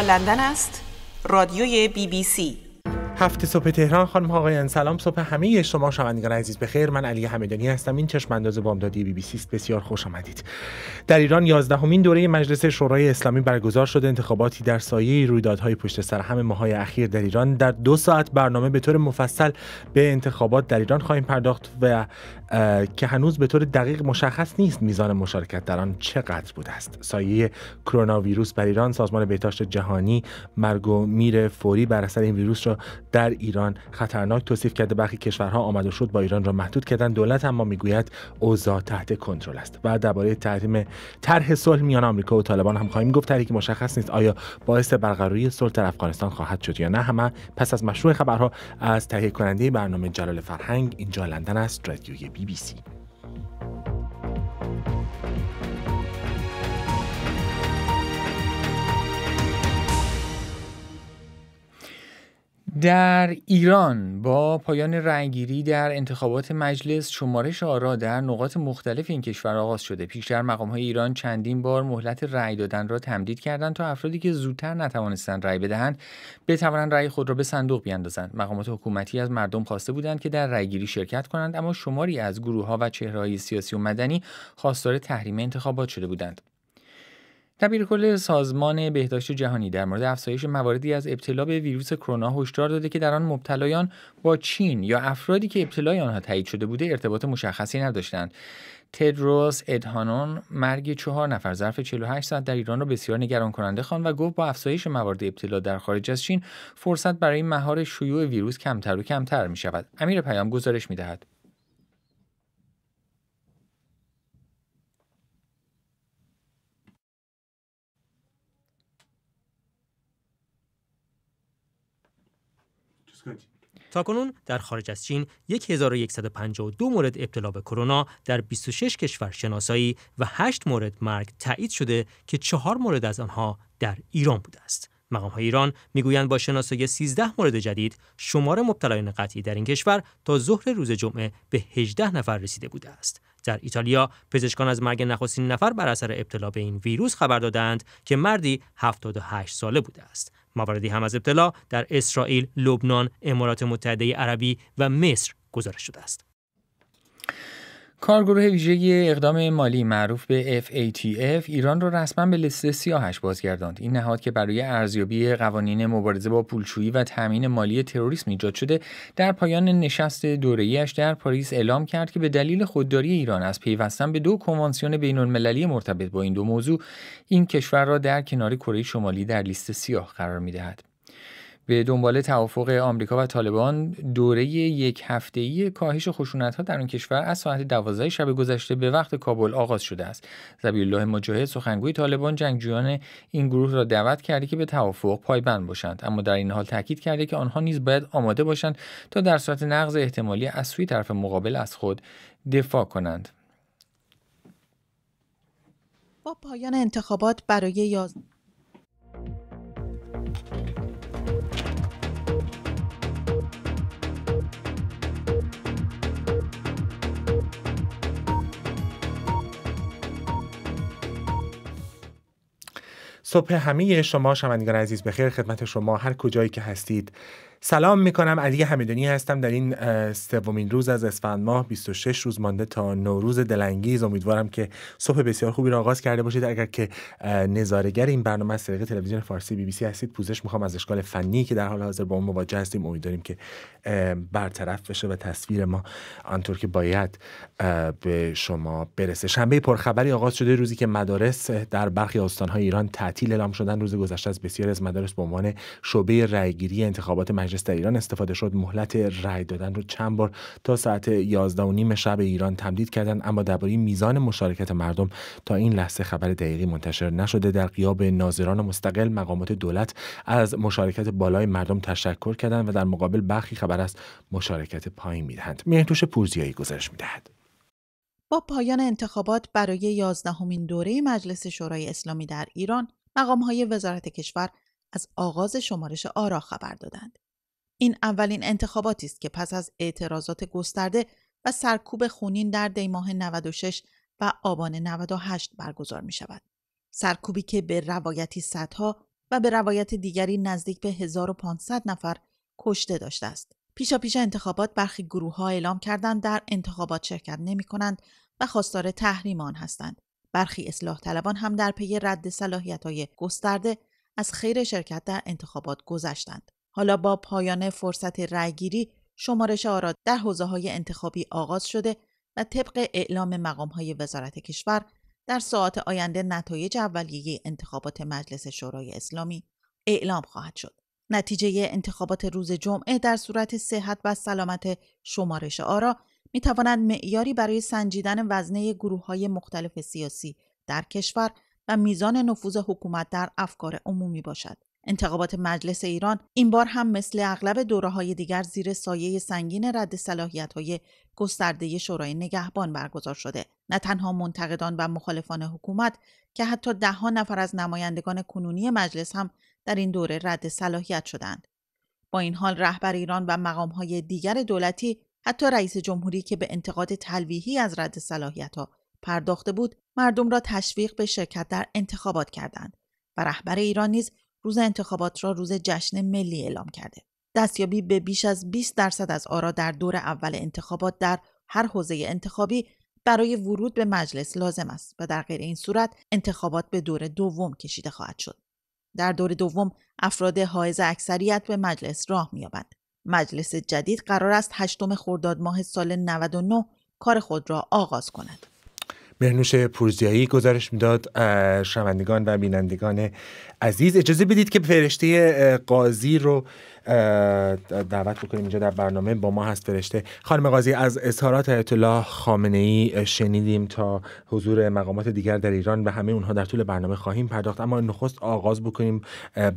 لندن است رادیوی بی بی سی هفته صبح تهران خانم آقایان سلام صبح همه شما شنوندگان عزیز بخیر من علی همدانی هستم این چشم انداز بامدادی بی بی سی است بسیار خوش آمدید در ایران 11 همین دوره مجلس شورای اسلامی برگزار شده انتخاباتی در سایه رویدادهای پشت سر هم ماهای اخیر در ایران در دو ساعت برنامه به طور مفصل به انتخابات در ایران خواهیم پرداخت و که هنوز به طور دقیق مشخص نیست میزان مشارکت در آن چقدر بوده است سایه کرونا ویروس بر ایران سازمان بهداشت جهانی مرگ و میر فوری بر اثر این ویروس را در ایران خطرناک توصیف کرده برخی کشورها آمده شد با ایران را محدود کردن دولت اما میگوید اوضاع تحت کنترل است و درباره تحریم طرح صلح میان آمریکا و طالبان هم خواهیم گفت که مشخص نیست آیا باعث برقراری صلح در افغانستان خواهد شد یا نه همه پس از مشروع خبرها از تهیه کننده برنامه جلال فرهنگ اینجا لندن است BBC. در ایران با پایان رأیگیری در انتخابات مجلس شمارش آرا در نقاط مختلف این کشور آغاز شده پیشتر های ایران چندین بار مهلت رأی دادن را تمدید کردند تا افرادی که زودتر نتوانستند رأی بدهند بتوانند رأی خود را به صندوق بیاندازند مقامات حکومتی از مردم خواسته بودند که در رأیگیری شرکت کنند اما شماری از گروهها و چهرههای سیاسی و مدنی خواستار تحریم انتخابات شده بودند کل سازمان بهداشت جهانی در مورد افزایش مواردی از ابتلا به ویروس کرونا هشدار داده که در آن مبتلایان با چین یا افرادی که ابتلای آنها تایید شده بوده ارتباط مشخصی نداشتند. تدروس ادهانون مرگ چهار نفر ظرف 48 ساعت در ایران را بسیار نگران کننده خواند و گفت با افزایش موارد ابتلا در خارج از چین فرصت برای مهار شیوع ویروس کمتر و کمتر می شود. امیر پیام گزارش می دهد. تا کنون در خارج از چین 1152 مورد ابتلا به کرونا در 26 کشور شناسایی و 8 مورد مرگ تایید شده که 4 مورد از آنها در ایران بوده است. مقام های ایران میگویند با شناسایی 13 مورد جدید شمار مبتلایان قطعی در این کشور تا ظهر روز جمعه به 18 نفر رسیده بوده است. در ایتالیا پزشکان از مرگ نخستین نفر بر اثر ابتلا به این ویروس خبر دادند که مردی 78 ساله بوده است. مواردی هم از ابتلا در اسرائیل، لبنان، امارات متحده عربی و مصر گزارش شده است. کارگروه ویژه اقدام مالی معروف به FATF ایران را رسما به لیست سیاهش بازگرداند. این نهاد که برای ارزیابی قوانین مبارزه با پولشویی و تامین مالی تروریسم ایجاد شده، در پایان نشست دوره‌ایش در پاریس اعلام کرد که به دلیل خودداری ایران از پیوستن به دو کنوانسیون بین‌المللی مرتبط با این دو موضوع، این کشور را در کنار کره شمالی در لیست سیاه قرار می‌دهد. به دنبال توافق آمریکا و طالبان دوره یک هفته‌ای کاهش ها در آن کشور از ساعت 12 شب گذشته به وقت کابل آغاز شده است. زبیرالله الله مجاهد سخنگوی طالبان جنگجویان این گروه را دعوت کرده که به توافق پایبند باشند اما در این حال تاکید کرده که آنها نیز باید آماده باشند تا در صورت نقض احتمالی از سوی طرف مقابل از خود دفاع کنند. با پایان انتخابات برای 11 صبح همه شما شنوندگان عزیز بخیر خدمت شما هر کجایی که هستید سلام می کنم علی حمیدانی هستم در این سومین روز از اسفند ماه 26 روز مانده تا نوروز دلانگیز امیدوارم که صبح بسیار خوبی را آغاز کرده باشید اگر که نظارگر این برنامه از طریق تلویزیون فارسی بی بی سی هستید پوزش میخوام از اشکال فنی که در حال حاضر با اون مواجه هستیم امیدواریم که برطرف بشه و تصویر ما آنطور که باید به شما برسه شنبه پرخبری آغاز شده روزی که مدارس در برخی های ایران تعطیل اعلام شدن روز گذشته از بسیاری از مدارس به عنوان شعبه رأیگیری انتخابات مجلس مجلس در ایران استفاده شد مهلت رأی دادن رو چند بار تا ساعت 11 و نیم شب ایران تمدید کردند اما درباره میزان مشارکت مردم تا این لحظه خبر دقیقی منتشر نشده در قیاب ناظران مستقل مقامات دولت از مشارکت بالای مردم تشکر کردند و در مقابل برخی خبر از مشارکت پایین میدهند مهرتوش پورزیایی گزارش میدهد با پایان انتخابات برای یازدهمین دوره مجلس شورای اسلامی در ایران مقامهای وزارت کشور از آغاز شمارش آرا خبر دادند. این اولین انتخاباتی است که پس از اعتراضات گسترده و سرکوب خونین در دیماه 96 و آبان 98 برگزار می شود. سرکوبی که به روایتی صدها و به روایت دیگری نزدیک به 1500 نفر کشته داشته است. پیشا پیش انتخابات برخی گروه ها اعلام کردند در انتخابات شرکت نمی کنند و خواستار تحریم آن هستند. برخی اصلاح طلبان هم در پی رد صلاحیت های گسترده از خیر شرکت در انتخابات گذشتند. حالا با پایان فرصت رأیگیری شمارش آرا در حوزه های انتخابی آغاز شده و طبق اعلام مقام های وزارت کشور در ساعات آینده نتایج اولیه انتخابات مجلس شورای اسلامی اعلام خواهد شد. نتیجه انتخابات روز جمعه در صورت صحت و سلامت شمارش آرا می تواند معیاری برای سنجیدن وزنه گروه های مختلف سیاسی در کشور و میزان نفوذ حکومت در افکار عمومی باشد. انتخابات مجلس ایران این بار هم مثل اغلب دوره های دیگر زیر سایه سنگین رد صلاحیت های گسترده شورای نگهبان برگزار شده نه تنها منتقدان و مخالفان حکومت که حتی دهها نفر از نمایندگان کنونی مجلس هم در این دوره رد صلاحیت شدند با این حال رهبر ایران و مقام های دیگر دولتی حتی رئیس جمهوری که به انتقاد تلویحی از رد صلاحیت ها پرداخته بود مردم را تشویق به شرکت در انتخابات کردند و رهبر ایران نیز روز انتخابات را روز جشن ملی اعلام کرده. دستیابی به بیش از 20 درصد از آرا در دور اول انتخابات در هر حوزه انتخابی برای ورود به مجلس لازم است و در غیر این صورت انتخابات به دور دوم کشیده خواهد شد. در دور دوم افراد حائز اکثریت به مجلس راه می‌یابند. مجلس جدید قرار است هشتم خرداد ماه سال 99 کار خود را آغاز کند. مرنوش پورزیایی گزارش میداد شنوندگان و بینندگان عزیز اجازه بدید که فرشته قاضی رو دعوت بکنیم اینجا در برنامه با ما هست فرشته خانم قاضی از اظهارات آیت الله خامنه ای شنیدیم تا حضور مقامات دیگر در ایران و همه اونها در طول برنامه خواهیم پرداخت اما نخست آغاز بکنیم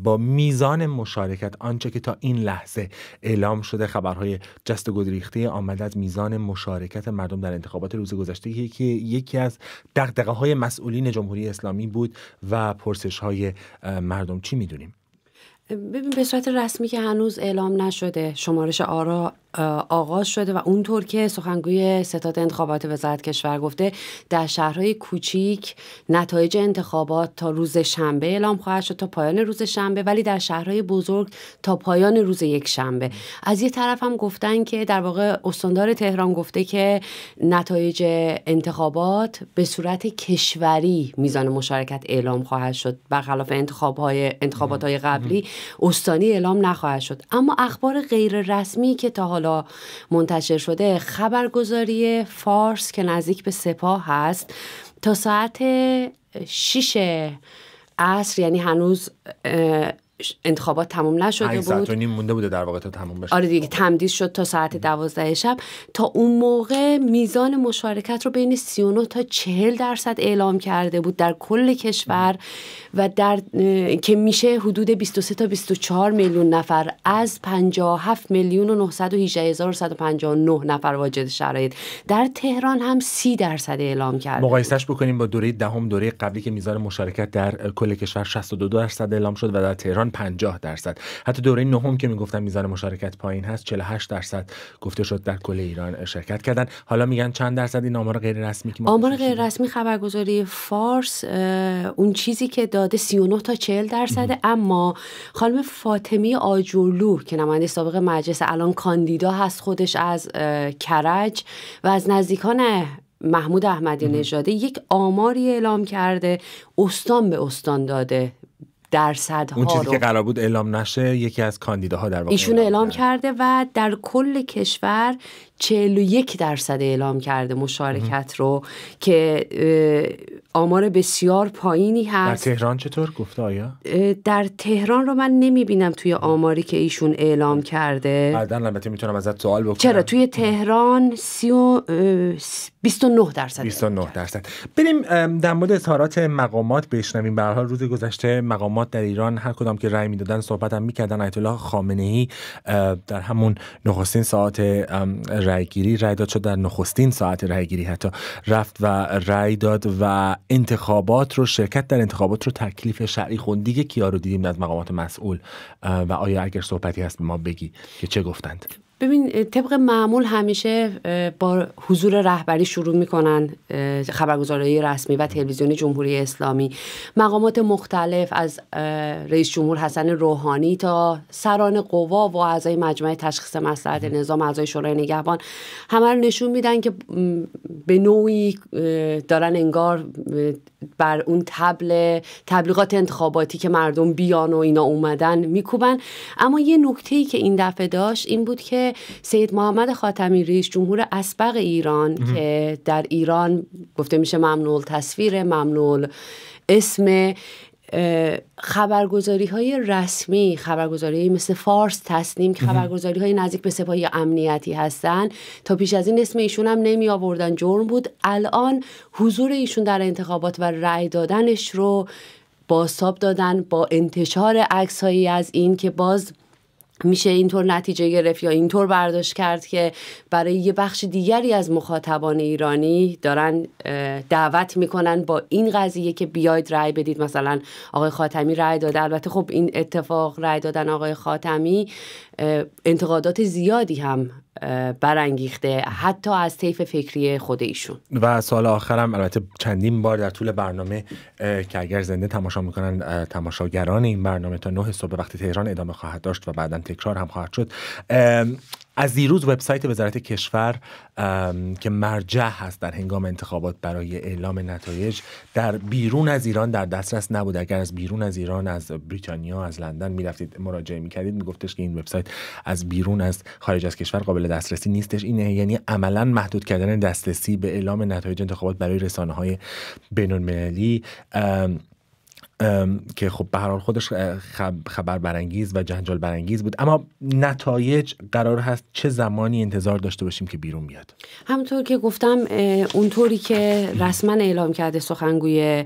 با میزان مشارکت آنچه که تا این لحظه اعلام شده خبرهای جست و آمده از میزان مشارکت مردم در انتخابات روز گذشته که یکی از های مسئولین جمهوری اسلامی بود و پرسش های مردم چی میدونیم ببین به صورت رسمی که هنوز اعلام نشده شمارش آرا آغاز شده و اونطور که سخنگوی ستاد انتخابات وزارت کشور گفته در شهرهای کوچیک نتایج انتخابات تا روز شنبه اعلام خواهد شد تا پایان روز شنبه ولی در شهرهای بزرگ تا پایان روز یک شنبه از یه طرف هم گفتن که در واقع استاندار تهران گفته که نتایج انتخابات به صورت کشوری میزان مشارکت اعلام خواهد شد برخلاف انتخاب های انتخابات های قبلی استانی اعلام نخواهد شد اما اخبار غیر رسمی که تا حالا حالا منتشر شده خبرگزاری فارس که نزدیک به سپاه هست تا ساعت شیش عصر یعنی هنوز انتخابات تموم نشده بود و مونده بوده در واقع تا تموم بشه آره دیگه تمدید شد تا ساعت دوازده شب تا اون موقع میزان مشارکت رو بین 39 تا 40 درصد اعلام کرده بود در کل کشور و در که میشه حدود 23 تا 24 میلیون نفر از 57 میلیون و 918 نفر واجد شرایط در تهران هم 30 درصد اعلام کرد مقایسش بکنیم با دوره دهم ده دوره قبلی که میزان مشارکت در کل کشور 62 درصد اعلام شد و در تهران ایران 50 درصد حتی دوره نهم که میگفتن میزان مشارکت پایین هست 48 درصد گفته شد در کل ایران شرکت کردن حالا میگن چند درصد این آمار غیر رسمی که آمار غیر رسمی خبرگزاری فارس اون چیزی که داده 39 تا 40 درصد اما خانم فاطمی آجولو که نماینده سابق مجلس الان کاندیدا هست خودش از کرج و از نزدیکان محمود احمدی نژاد یک آماری اعلام کرده استان به استان داده درصد اون چیزی که قرار بود اعلام نشه یکی از کاندیداها در واقع ایشون اعلام, کرده و در کل کشور 41 درصد اعلام کرده مشارکت رو که آمار بسیار پایینی هست در تهران چطور گفته آیا؟ در تهران رو من نمی بینم توی آماری که ایشون اعلام کرده بعدن البته میتونم ازت سوال بکنم چرا توی تهران سی 29 درصد 29 درصد بریم در مورد اظهارات مقامات بشنویم به حال روز گذشته مقامات در ایران هر کدام که رأی میدادن صحبت هم میکردن آیت الله خامنه ای در همون نخستین ساعت رأیگیری رأی داد شد در نخستین ساعت رأیگیری حتی رفت و رأی داد و انتخابات رو شرکت در انتخابات رو تکلیف شرعی خوند دیگه کیا رو دیدیم از مقامات مسئول و آیا اگر صحبتی هست به ما بگی که چه گفتند ببین طبق معمول همیشه با حضور رهبری شروع میکنن خبرگزاری رسمی و تلویزیون جمهوری اسلامی مقامات مختلف از رئیس جمهور حسن روحانی تا سران قوا و اعضای مجمع تشخیص مصلحت نظام اعضای شورای نگهبان همه رو نشون میدن که به نوعی دارن انگار بر اون تبل تبلیغات انتخاباتی که مردم بیان و اینا اومدن میکوبن اما یه نکته ای که این دفعه داشت این بود که سید محمد خاتمی ریش جمهور اسبق ایران که در ایران گفته میشه ممنول تصویر ممنول اسم خبرگزاری های رسمی خبرگزاری مثل فارس تسلیم که خبرگزاری های نزدیک به سپاهی امنیتی هستند، تا پیش از این اسم ایشون هم نمی آوردن جرم بود الان حضور ایشون در انتخابات و رأی دادنش رو باساب دادن با انتشار عکسهایی از این که باز میشه اینطور نتیجه گرفت یا اینطور برداشت کرد که برای یه بخش دیگری از مخاطبان ایرانی دارن دعوت میکنن با این قضیه که بیاید رأی بدید مثلا آقای خاتمی رأی داده البته خب این اتفاق رأی دادن آقای خاتمی انتقادات زیادی هم برانگیخته حتی از طیف فکری خود ایشون و سال آخرم البته چندین بار در طول برنامه که اگر زنده تماشا میکنن تماشاگران این برنامه تا نه صبح وقتی تهران ادامه خواهد داشت و بعدا تکرار هم خواهد شد از دیروز وبسایت وزارت کشور که مرجع هست در هنگام انتخابات برای اعلام نتایج در بیرون از ایران در دسترس نبود اگر از بیرون از ایران از بریتانیا از لندن میرفتید مراجعه میکردید میگفتش که این وبسایت از بیرون از خارج از کشور قابل دسترسی نیستش این یعنی عملا محدود کردن دسترسی به اعلام نتایج انتخابات برای رسانه های بین المللی که خب به حال خودش خب، خبر برانگیز و جنجال برانگیز بود اما نتایج قرار هست چه زمانی انتظار داشته باشیم که بیرون بیاد همونطور که گفتم اونطوری که رسما اعلام کرده سخنگوی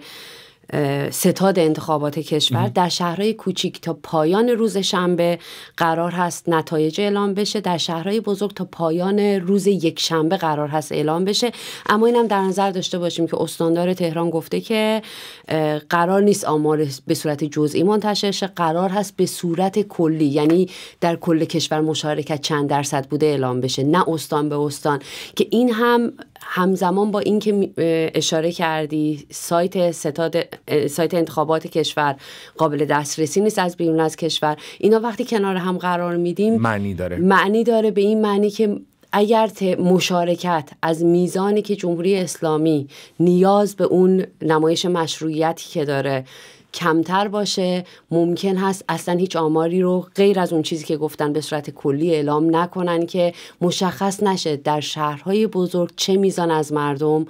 ستاد انتخابات کشور در شهرهای کوچیک تا پایان روز شنبه قرار هست نتایج اعلام بشه در شهرهای بزرگ تا پایان روز یک قرار هست اعلام بشه اما اینم در نظر داشته باشیم که استاندار تهران گفته که قرار نیست آمار به صورت جزئی منتشر شه قرار هست به صورت کلی یعنی در کل کشور مشارکت چند درصد بوده اعلام بشه نه استان به استان که این هم همزمان با اینکه اشاره کردی سایت ستاد سایت انتخابات کشور قابل دسترسی نیست از بیرون از کشور اینا وقتی کنار هم قرار میدیم معنی داره معنی داره به این معنی که اگر مشارکت از میزانی که جمهوری اسلامی نیاز به اون نمایش مشروعیتی که داره کمتر باشه ممکن هست اصلا هیچ آماری رو غیر از اون چیزی که گفتن به صورت کلی اعلام نکنن که مشخص نشه در شهرهای بزرگ چه میزان از مردم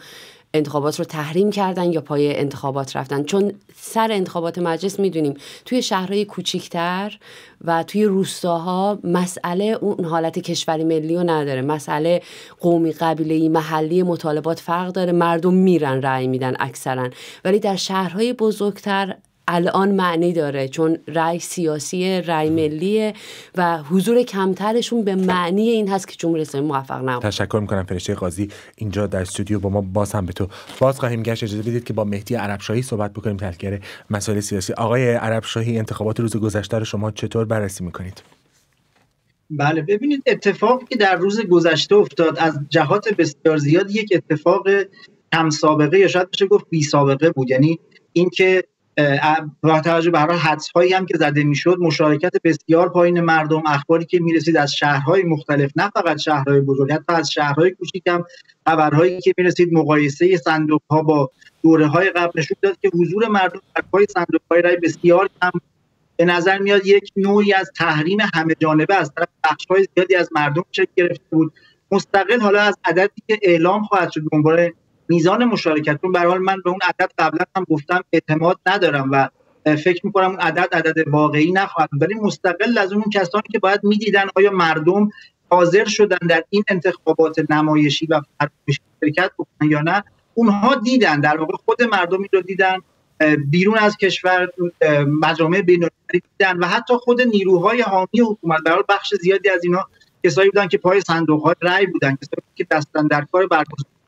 انتخابات رو تحریم کردن یا پای انتخابات رفتن چون سر انتخابات مجلس میدونیم توی شهرهای کوچیکتر و توی روستاها مسئله اون حالت کشوری ملی رو نداره مسئله قومی قبیله محلی مطالبات فرق داره مردم میرن رأی میدن اکثرا ولی در شهرهای بزرگتر الان معنی داره چون رأی سیاسی رای ملیه و حضور کمترشون به معنی این هست که جمهوری اسلامی موفق نبود تشکر میکنم فرشته قاضی اینجا در استودیو با ما باز هم به تو باز خواهیم گشت اجازه بدید که با مهدی عربشاهی صحبت بکنیم تحلیلگر مسائل سیاسی آقای عربشاهی انتخابات روز گذشته رو شما چطور بررسی میکنید بله ببینید اتفاقی که در روز گذشته افتاد از جهات بسیار زیاد یک اتفاق کم سابقه یا شاید بشه گفت بی سابقه بود یعنی اینکه با توجه به حدس هایی هم که زده میشد مشارکت بسیار پایین مردم اخباری که میرسید از شهرهای مختلف نه فقط شهرهای بزرگ حتی از شهرهای کوچیک هم خبرهایی که میرسید مقایسه صندوق ها با دوره های قبل نشون داد که حضور مردم در پای صندوق های رای بسیار کم به نظر میاد یک نوعی از تحریم همه جانبه از طرف های زیادی از مردم شکل گرفته بود مستقل حالا از عددی که اعلام خواهد شد به میزان مشارکت رو به حال من به اون عدد قبلا هم گفتم اعتماد ندارم و فکر میکنم اون عدد عدد واقعی نخواهد ولی مستقل از اون کسانی که باید میدیدن آیا مردم حاضر شدن در این انتخابات نمایشی و فرمایشی شرکت بکنن یا نه اونها دیدن در واقع خود مردم این رو دیدن بیرون از کشور مجامع بین دیدن و حتی خود نیروهای حامی حکومت برای بخش زیادی از اینا کسایی بودن که پای صندوق های رای بودن کسایی که دستن در کار برگزاری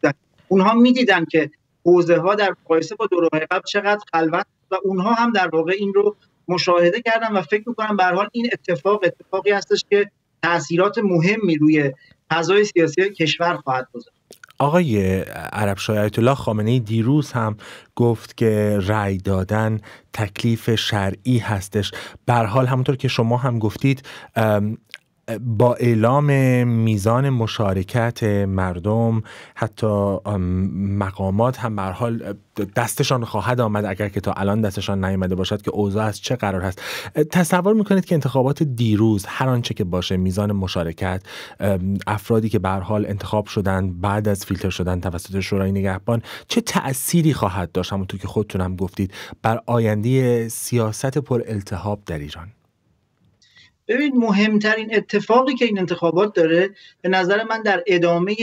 اونها میدیدن که حوزه ها در مقایسه با دوره قبل چقدر خلوت و اونها هم در واقع این رو مشاهده کردن و فکر میکنم به حال این اتفاق اتفاقی هستش که تاثیرات مهمی روی فضای سیاسی کشور خواهد گذاشت آقای عرب آیت الله خامنه دیروز هم گفت که رأی دادن تکلیف شرعی هستش بر حال همونطور که شما هم گفتید با اعلام میزان مشارکت مردم حتی مقامات هم به حال دستشان خواهد آمد اگر که تا الان دستشان نیامده باشد که اوضاع از چه قرار هست تصور میکنید که انتخابات دیروز هر آنچه که باشه میزان مشارکت افرادی که به حال انتخاب شدن بعد از فیلتر شدن توسط شورای نگهبان چه تأثیری خواهد داشت همونطور که خودتون هم گفتید بر آینده سیاست پر التهاب در ایران ببینید مهمترین اتفاقی که این انتخابات داره به نظر من در ادامه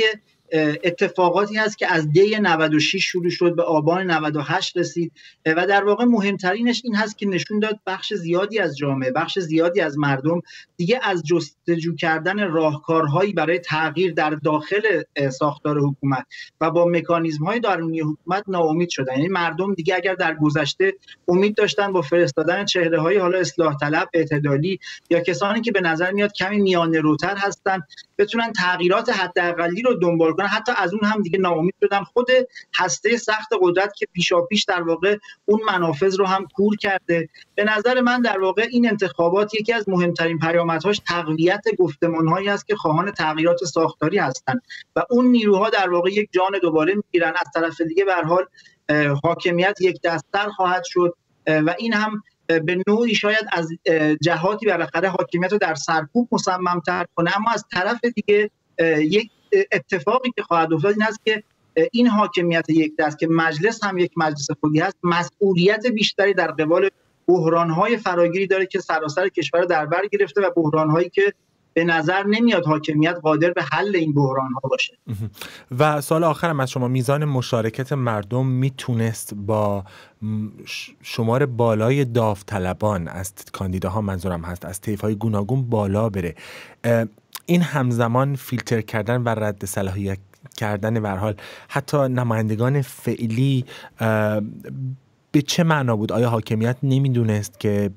اتفاقاتی هست که از دی 96 شروع شد به آبان 98 رسید و در واقع مهمترینش این هست که نشون داد بخش زیادی از جامعه بخش زیادی از مردم دیگه از جستجو کردن راهکارهایی برای تغییر در داخل ساختار حکومت و با مکانیزم های درونی حکومت ناامید شدن یعنی مردم دیگه اگر در گذشته امید داشتن با فرستادن چهره های حالا اصلاح طلب اعتدالی یا کسانی که به نظر میاد کمی میانه روتر هستند بتونن تغییرات حداقلی رو دنبال بودن حتی از اون هم دیگه ناامید شدم خود هسته سخت قدرت که پیشاپیش در واقع اون منافذ رو هم کور کرده به نظر من در واقع این انتخابات یکی از مهمترین پیامدهاش تقویت گفتمانهایی است که خواهان تغییرات ساختاری هستند و اون نیروها در واقع یک جان دوباره میگیرن از طرف دیگه به حال حاکمیت یک دستر خواهد شد و این هم به نوعی شاید از جهاتی بالاخره حاکمیت رو در سرکوب مصممتر کنه اما از طرف دیگه یک اتفاقی که خواهد افتاد این است که این حاکمیت یک دست که مجلس هم یک مجلس خودی هست مسئولیت بیشتری در قبال های فراگیری داره که سراسر کشور در بر گرفته و هایی که به نظر نمیاد حاکمیت قادر به حل این بحران ها باشه و سال آخرم از شما میزان مشارکت مردم میتونست با شمار بالای داوطلبان از کاندیداها منظورم هست از طیف های گوناگون بالا بره این همزمان فیلتر کردن و رد صلاحیت کردن حال حتی نمایندگان فعلی به چه معنا بود آیا حاکمیت نمیدونست که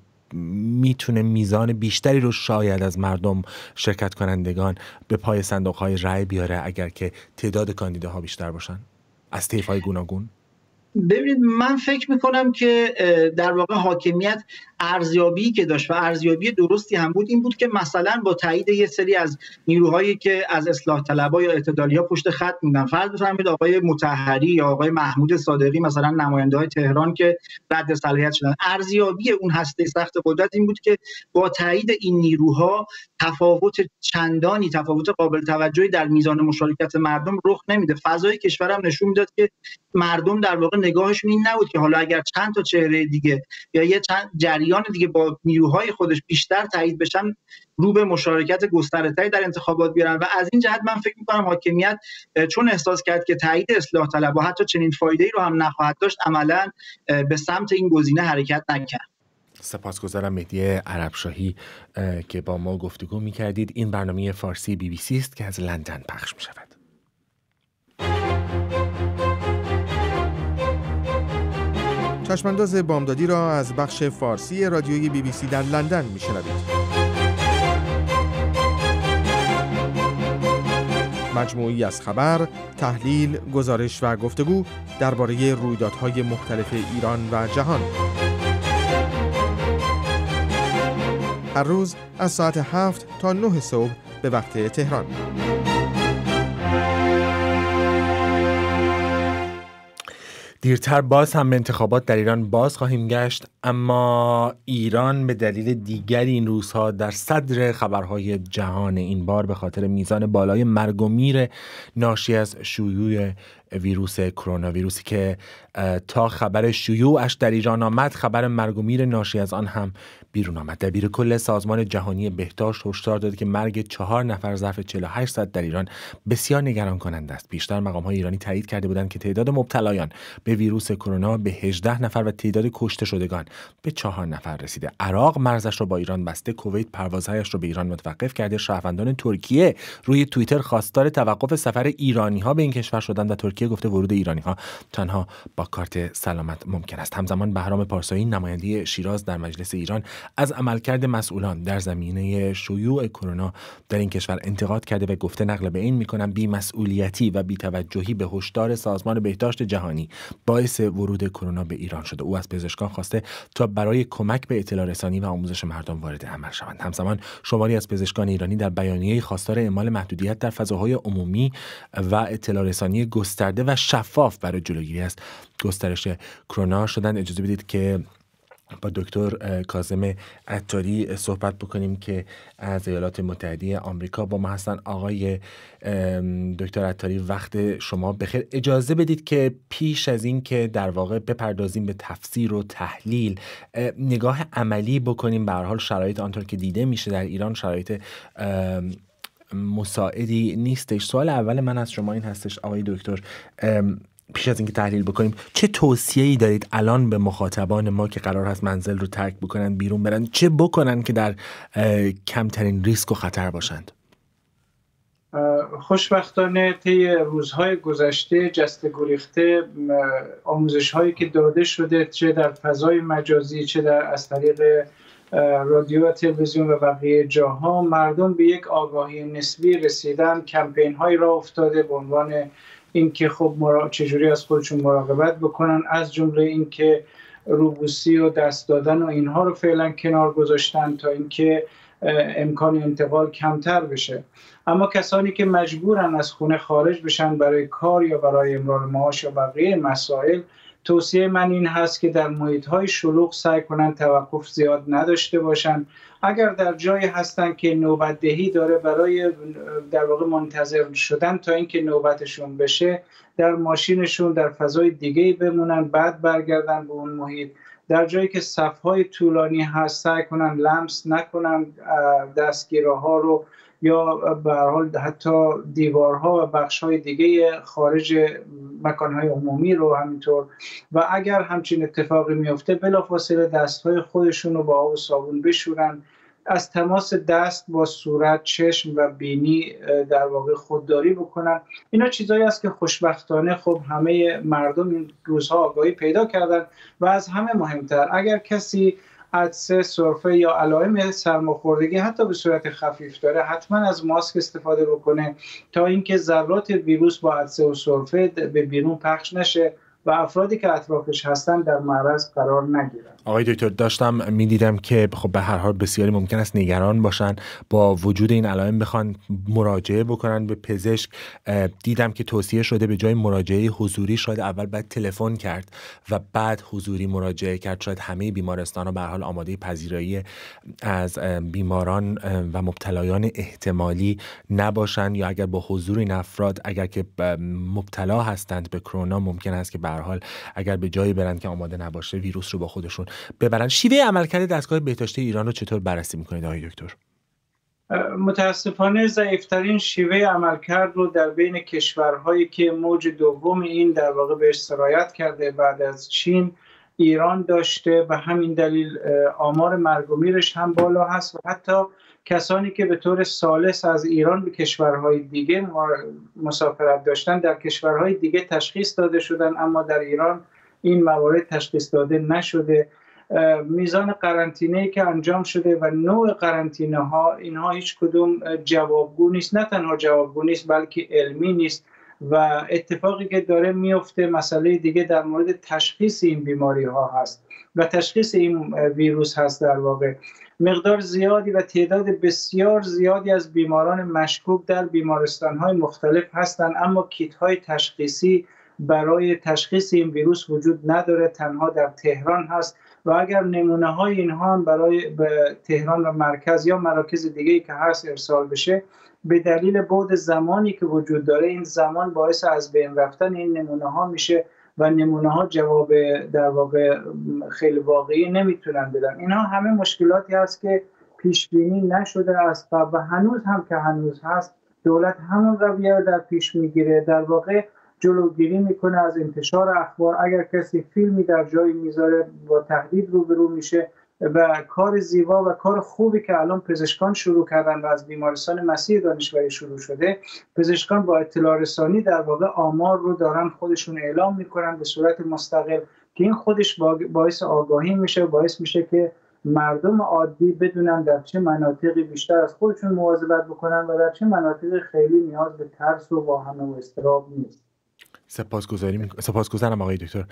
میتونه میزان بیشتری رو شاید از مردم شرکت کنندگان به پای صندوق های رأی بیاره اگر که تعداد کاندیداها بیشتر باشن از طیف های گوناگون ببینید من فکر میکنم که در واقع حاکمیت ارزیابی که داشت و ارزیابی درستی هم بود این بود که مثلا با تایید یه سری از نیروهایی که از اصلاح طلبها یا اعتدالیا پشت خط میدن فرض بفرمایید آقای متحری یا آقای محمود صادقی مثلا نماینده های تهران که رد صلاحیت شدن ارزیابی اون هسته سخت قدرت این بود که با تایید این نیروها تفاوت چندانی تفاوت قابل توجهی در میزان مشارکت مردم رخ نمیده فضای کشورم نشون میداد که مردم در واقع نگاهشون این نبود که حالا اگر چند تا چهره دیگه یا یه چند جری جریان دیگه با نیروهای خودش بیشتر تایید بشن رو به مشارکت گسترده‌تری در انتخابات بیارن و از این جهت من فکر می‌کنم حاکمیت چون احساس کرد که تایید اصلاح طلب و حتی چنین فایده‌ای رو هم نخواهد داشت عملا به سمت این گزینه حرکت نکرد سپاسگزارم مهدی عربشاهی که با ما گفتگو می این برنامه فارسی بی بی سی است که از لندن پخش می شود چشمانداز بامدادی را از بخش فارسی رادیوی بی بی سی در لندن میشنوید. مجموعی از خبر، تحلیل، گزارش و گفتگو درباره رویدادهای مختلف ایران و جهان. هر روز از ساعت 7 تا 9 صبح به وقت تهران. دیرتر باز هم به انتخابات در ایران باز خواهیم گشت اما ایران به دلیل دیگری این روزها در صدر خبرهای جهان این بار به خاطر میزان بالای مرگ و میر ناشی از شیوع ویروس کرونا ویروسی که تا خبر شیوعش در ایران آمد خبر مرگ و میر ناشی از آن هم بیرون آمد دبیر کل سازمان جهانی بهداشت هشدار داد که مرگ چهار نفر ظرف 48 ساعت در ایران بسیار نگران کننده است بیشتر مقام های ایرانی تایید کرده بودند که تعداد مبتلایان به ویروس کرونا به 18 نفر و تعداد کشته شدگان به چهار نفر رسیده عراق مرزش را با ایران بسته کویت پروازهایش را به ایران متوقف کرده شهروندان ترکیه روی توییتر خواستار توقف سفر ایرانی ها به این کشور شدند و ترکیه گفته ورود ایرانی ها تنها با کارت سلامت ممکن است همزمان بهرام پارسایی نماینده شیراز در مجلس ایران از عملکرد مسئولان در زمینه شیوع کرونا در این کشور انتقاد کرده و گفته نقل به این میکنم مسئولیتی و توجهی به هشدار سازمان بهداشت جهانی باعث ورود کرونا به ایران شده او از پزشکان خواسته تا برای کمک به اطلاع رسانی و آموزش مردم وارد عمل شوند همزمان شماری از پزشکان ایرانی در بیانیه خواستار اعمال محدودیت در فضاهای عمومی و اطلاع رسانی گسترده و شفاف برای جلوگیری از گسترش کرونا شدن اجازه بدید که با دکتر کازم عطاری صحبت بکنیم که از ایالات متحده آمریکا با ما هستن آقای دکتر عطاری وقت شما بخیر اجازه بدید که پیش از این که در واقع بپردازیم به تفسیر و تحلیل نگاه عملی بکنیم به حال شرایط آنطور که دیده میشه در ایران شرایط مساعدی نیستش سوال اول من از شما این هستش آقای دکتر پیش از اینکه تحلیل بکنیم چه توصیه ای دارید الان به مخاطبان ما که قرار هست منزل رو ترک بکنن بیرون برن چه بکنن که در کمترین ریسک و خطر باشند خوشبختانه طی روزهای گذشته جست گریخته آموزش هایی که داده شده چه در فضای مجازی چه در از طریق رادیو و تلویزیون و بقیه جاها مردم به یک آگاهی نسبی رسیدن کمپین هایی را افتاده به عنوان اینکه خب مرا... چجوری از خودشون مراقبت بکنن از جمله اینکه روبوسی و دست دادن و اینها رو فعلا کنار گذاشتن تا اینکه امکان انتقال کمتر بشه اما کسانی که مجبورن از خونه خارج بشن برای کار یا برای امرار معاش یا بقیه مسائل توصیه من این هست که در محیط های شلوغ سعی کنن توقف زیاد نداشته باشن اگر در جایی هستند که نوبت دهی داره برای در واقع منتظر شدن تا اینکه نوبتشون بشه در ماشینشون در فضای دیگه بمونن بعد برگردن به اون محیط در جایی که صفهای طولانی هست سعی کنن لمس نکنن دستگیره ها رو یا به حال حتی دیوارها و بخش های دیگه خارج مکان های عمومی رو همینطور و اگر همچین اتفاقی میفته بلافاصله دست های خودشون رو با آب و صابون بشورن از تماس دست با صورت چشم و بینی در واقع خودداری بکنن اینا چیزهایی است که خوشبختانه خب همه مردم این روزها آگاهی پیدا کردن و از همه مهمتر اگر کسی عدسه سرفه یا علائم سرماخوردگی حتی به صورت خفیف داره حتما از ماسک استفاده بکنه تا اینکه ذرات ویروس با عدسه و سرفه به بیرون پخش نشه و افرادی که اطرافش هستن در معرض قرار نگیرن آقای دکتر داشتم میدیدم که خب به هر حال بسیاری ممکن است نگران باشن با وجود این علائم بخوان مراجعه بکنن به پزشک دیدم که توصیه شده به جای مراجعه حضوری شاید اول باید تلفن کرد و بعد حضوری مراجعه کرد شاید همه بیمارستان ها به حال آماده پذیرایی از بیماران و مبتلایان احتمالی نباشند یا اگر با حضور این افراد اگر که مبتلا هستند به کرونا ممکن است که در حال اگر به جایی برند که آماده نباشه ویروس رو با خودشون ببرن شیوه عملکرد دستگاه بهداشتی ایران رو چطور بررسی میکنید آقای دکتر متاسفانه ضعیفترین شیوه عملکرد رو در بین کشورهایی که موج دوم این در واقع به سرایت کرده بعد از چین ایران داشته و همین دلیل آمار مرگ و میرش هم بالا هست و حتی کسانی که به طور سالس از ایران به کشورهای دیگه مسافرت داشتن در کشورهای دیگه تشخیص داده شدن اما در ایران این موارد تشخیص داده نشده میزان قرنطینه که انجام شده و نوع قرنطینه ها اینها هیچ کدوم جوابگو نیست نه تنها جوابگو نیست بلکه علمی نیست و اتفاقی که داره میفته مسئله دیگه در مورد تشخیص این بیماری ها هست و تشخیص این ویروس هست در واقع مقدار زیادی و تعداد بسیار زیادی از بیماران مشکوک در های مختلف هستند اما های تشخیصی برای تشخیص این ویروس وجود نداره تنها در تهران هست و اگر نمونه های اینها برای به تهران و مرکز یا مراکز دیگه که هست ارسال بشه به دلیل بعد زمانی که وجود داره این زمان باعث از بین رفتن این نمونه ها میشه و نمونه ها جواب در واقع خیلی واقعی نمیتونن بدن اینها همه مشکلاتی هست که پیش بینی نشده است و هنوز هم که هنوز هست دولت همون رویه رو در پیش میگیره در واقع جلوگیری میکنه از انتشار اخبار اگر کسی فیلمی در جایی میذاره با تهدید روبرو میشه و کار زیبا و کار خوبی که الان پزشکان شروع کردن و از بیمارستان مسیح دانشوری شروع شده پزشکان با اطلاع رسانی در واقع آمار رو دارن خودشون اعلام میکنن به صورت مستقل که این خودش باعث آگاهی میشه باعث میشه که مردم عادی بدونن در چه مناطقی بیشتر از خودشون مواظبت بکنن و در چه مناطقی خیلی نیاز به ترس و واهمه و استراب نیست سپاس سپاس سپاسگزارم آقای دکتر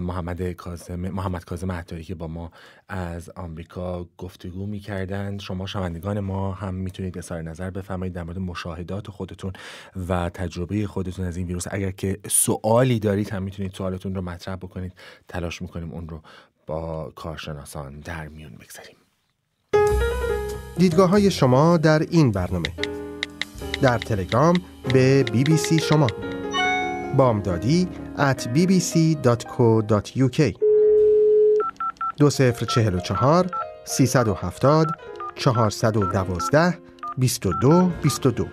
محمد کاظم محمد کاظم عطاری که با ما از آمریکا گفتگو میکردند شما شنوندگان ما هم میتونید اظهار نظر بفرمایید در مورد مشاهدات خودتون و تجربه خودتون از این ویروس اگر که سوالی دارید هم میتونید سوالتون رو مطرح بکنید تلاش میکنیم اون رو با کارشناسان در میون بگذاریم دیدگاه های شما در این برنامه در تلگرام به بی شما بامدادی at bbc.co.uk دو سفر چهل و چهار سی سد و هفتاد چهار سد و دوازده بیست و دو بیست و دو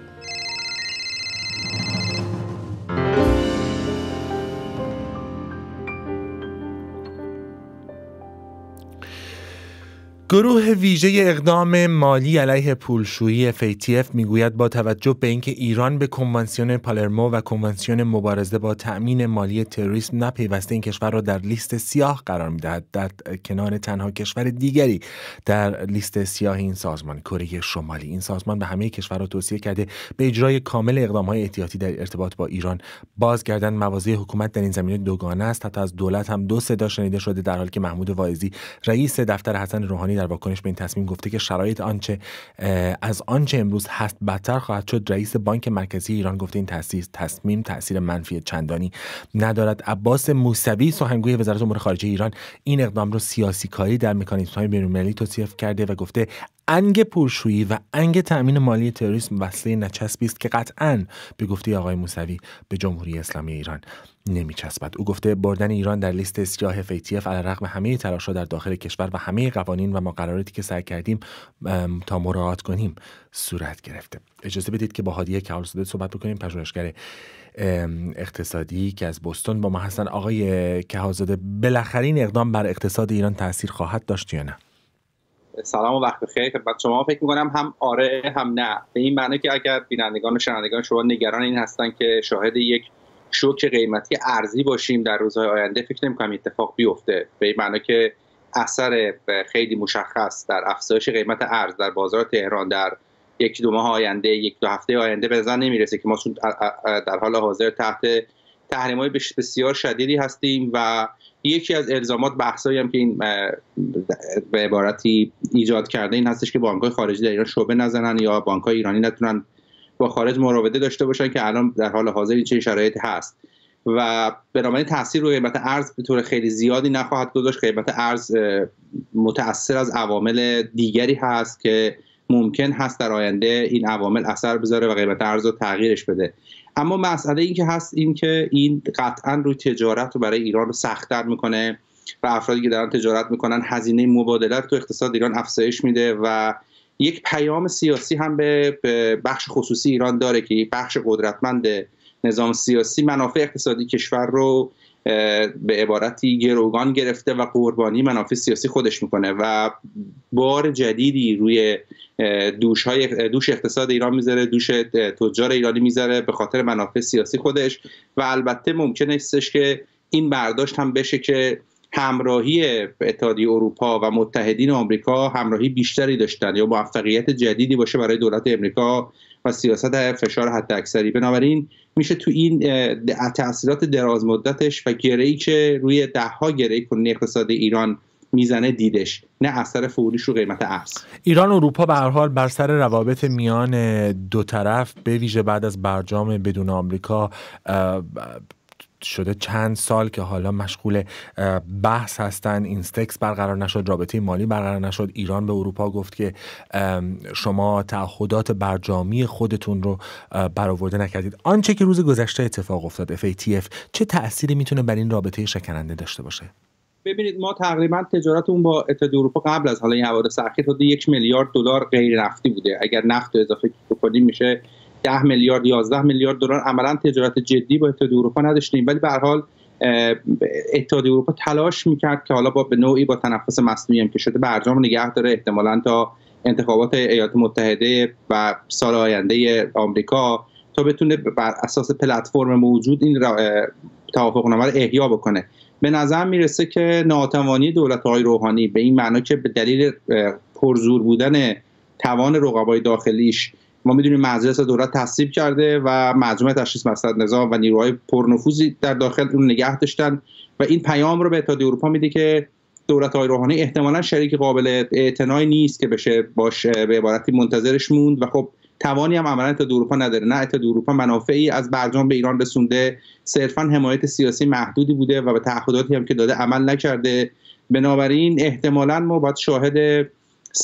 گروه ویژه اقدام مالی علیه پولشویی FATF میگوید با توجه به اینکه ایران به کنوانسیون پالرمو و کنوانسیون مبارزه با تأمین مالی تروریسم نپیوسته این کشور را در لیست سیاه قرار میدهد در کنار تنها کشور دیگری در لیست سیاه این سازمان کره شمالی این سازمان به همه کشورها توصیه کرده به اجرای کامل اقدامهای احتیاطی در ارتباط با ایران بازگردن مواضع حکومت در این زمینه دوگانه است حتی از دولت هم دو صدا شنیده شده در حالی که محمود واعظی رئیس دفتر حسن روحانی در واکنش به این تصمیم گفته که شرایط آنچه از آنچه امروز هست بدتر خواهد شد رئیس بانک مرکزی ایران گفته این تاسیس تصمیم تاثیر منفی چندانی ندارد عباس موسوی سخنگوی وزارت امور خارجه ایران این اقدام را سیاسی کاری در مکانیزم های المللی توصیف کرده و گفته انگ پرشویی و انگ تأمین مالی تروریسم وصله نچسبی است که قطعا به گفته آقای موسوی به جمهوری اسلامی ایران چسبد. او گفته بردن ایران در لیست سیاه FATF رقم همه تراشا در داخل کشور و همه قوانین و مقرراتی که سعی کردیم تا مراعات کنیم صورت گرفته اجازه بدید که با هادیه کارزاده صحبت بکنیم پژوهشگر اقتصادی که از بستون با ما هستن آقای که بالاخره این اقدام بر اقتصاد ایران تاثیر خواهد داشت یا نه سلام و وقت بخیر خدمت شما فکر میکنم هم آره هم نه به این معنی که اگر بینندگان و شنوندگان شما نگران این هستن که شاهد یک شوک قیمتی ارزی باشیم در روزهای آینده فکر نمی‌کنم اتفاق بیفته به این که اثر خیلی مشخص در افزایش قیمت ارز در بازار تهران در یک دو ماه آینده یک دو هفته آینده به نظر نمیرسه که ما در حال حاضر تحت تحریم های بسیار شدیدی هستیم و یکی از الزامات بحثایی هم که این به عبارتی ایجاد کرده این هستش که بانک خارجی در ایران شعبه نزنن یا بانک ایرانی نتونن با خارج مراوده داشته باشن که الان در حال حاضر این چه شرایطی هست و بنابراین تاثیر روی قیمت ارز به طور خیلی زیادی نخواهد گذاشت قیمت ارز متاثر از عوامل دیگری هست که ممکن هست در آینده این عوامل اثر بذاره و قیمت ارز رو تغییرش بده اما مسئله این که هست این که این قطعا روی تجارت رو برای ایران سختتر میکنه و افرادی که دارن تجارت میکنن هزینه مبادله تو اقتصاد ایران افزایش میده و یک پیام سیاسی هم به بخش خصوصی ایران داره که بخش قدرتمند نظام سیاسی منافع اقتصادی کشور رو به عبارتی گروگان گرفته و قربانی منافع سیاسی خودش میکنه و بار جدیدی روی دوش, دوش اقتصاد ایران میذاره دوش تجار ایرانی میذاره به خاطر منافع سیاسی خودش و البته ممکن استش که این برداشت هم بشه که همراهی اتحادیه اروپا و متحدین آمریکا همراهی بیشتری داشتن یا موفقیت جدیدی باشه برای دولت امریکا و سیاست فشار حتی اکثری بنابراین میشه تو این تاثیرات دراز مدتش و ای که روی دهها گره کنی اقتصاد ایران میزنه دیدش نه اثر فوریش رو قیمت ارز ایران و اروپا به هر حال بر سر روابط میان دو طرف به ویژه بعد از برجام بدون آمریکا شده چند سال که حالا مشغول بحث هستن اینستکس برقرار نشد رابطه مالی برقرار نشد ایران به اروپا گفت که شما تعهدات برجامی خودتون رو برآورده نکردید آنچه که روز گذشته اتفاق افتاد FATF چه تأثیری میتونه بر این رابطه شکننده داشته باشه ببینید ما تقریبا تجارتمون با اتحاد اروپا قبل از حالا این حوادث اخیر حدود یک میلیارد دلار غیر نفتی بوده اگر نفت اضافه بکنیم میشه 10 میلیارد 11 میلیارد دلار عملا تجارت جدی با اتحادیه اروپا نداشتیم ولی به هر حال اتحادیه اروپا تلاش میکرد که حالا با به نوعی با تنفس مصنوعی هم که شده برجام نگه داره احتمالا تا انتخابات ایالات متحده و سال آینده آمریکا تا بتونه بر اساس پلتفرم موجود این توافقنامه رو احیا بکنه به نظر میرسه که ناتوانی دولت های روحانی به این معنا که به دلیل پرزور بودن توان رقبای داخلیش ما میدونیم مجلس دولت تصویب کرده و مجموعه تشخیص مصلحت نظام و نیروهای پرنفوذی در داخل اون نگه داشتن و این پیام رو به اتحادیه اروپا میده که دولت های روحانی احتمالا شریک قابل اعتنایی نیست که بشه باش به عبارتی منتظرش موند و خب توانی هم عملا تا اروپا نداره نه تا اروپا منافعی از برجام به ایران رسونده صرفا حمایت سیاسی محدودی بوده و به تعهداتی هم که داده عمل نکرده بنابراین احتمالا ما باید شاهد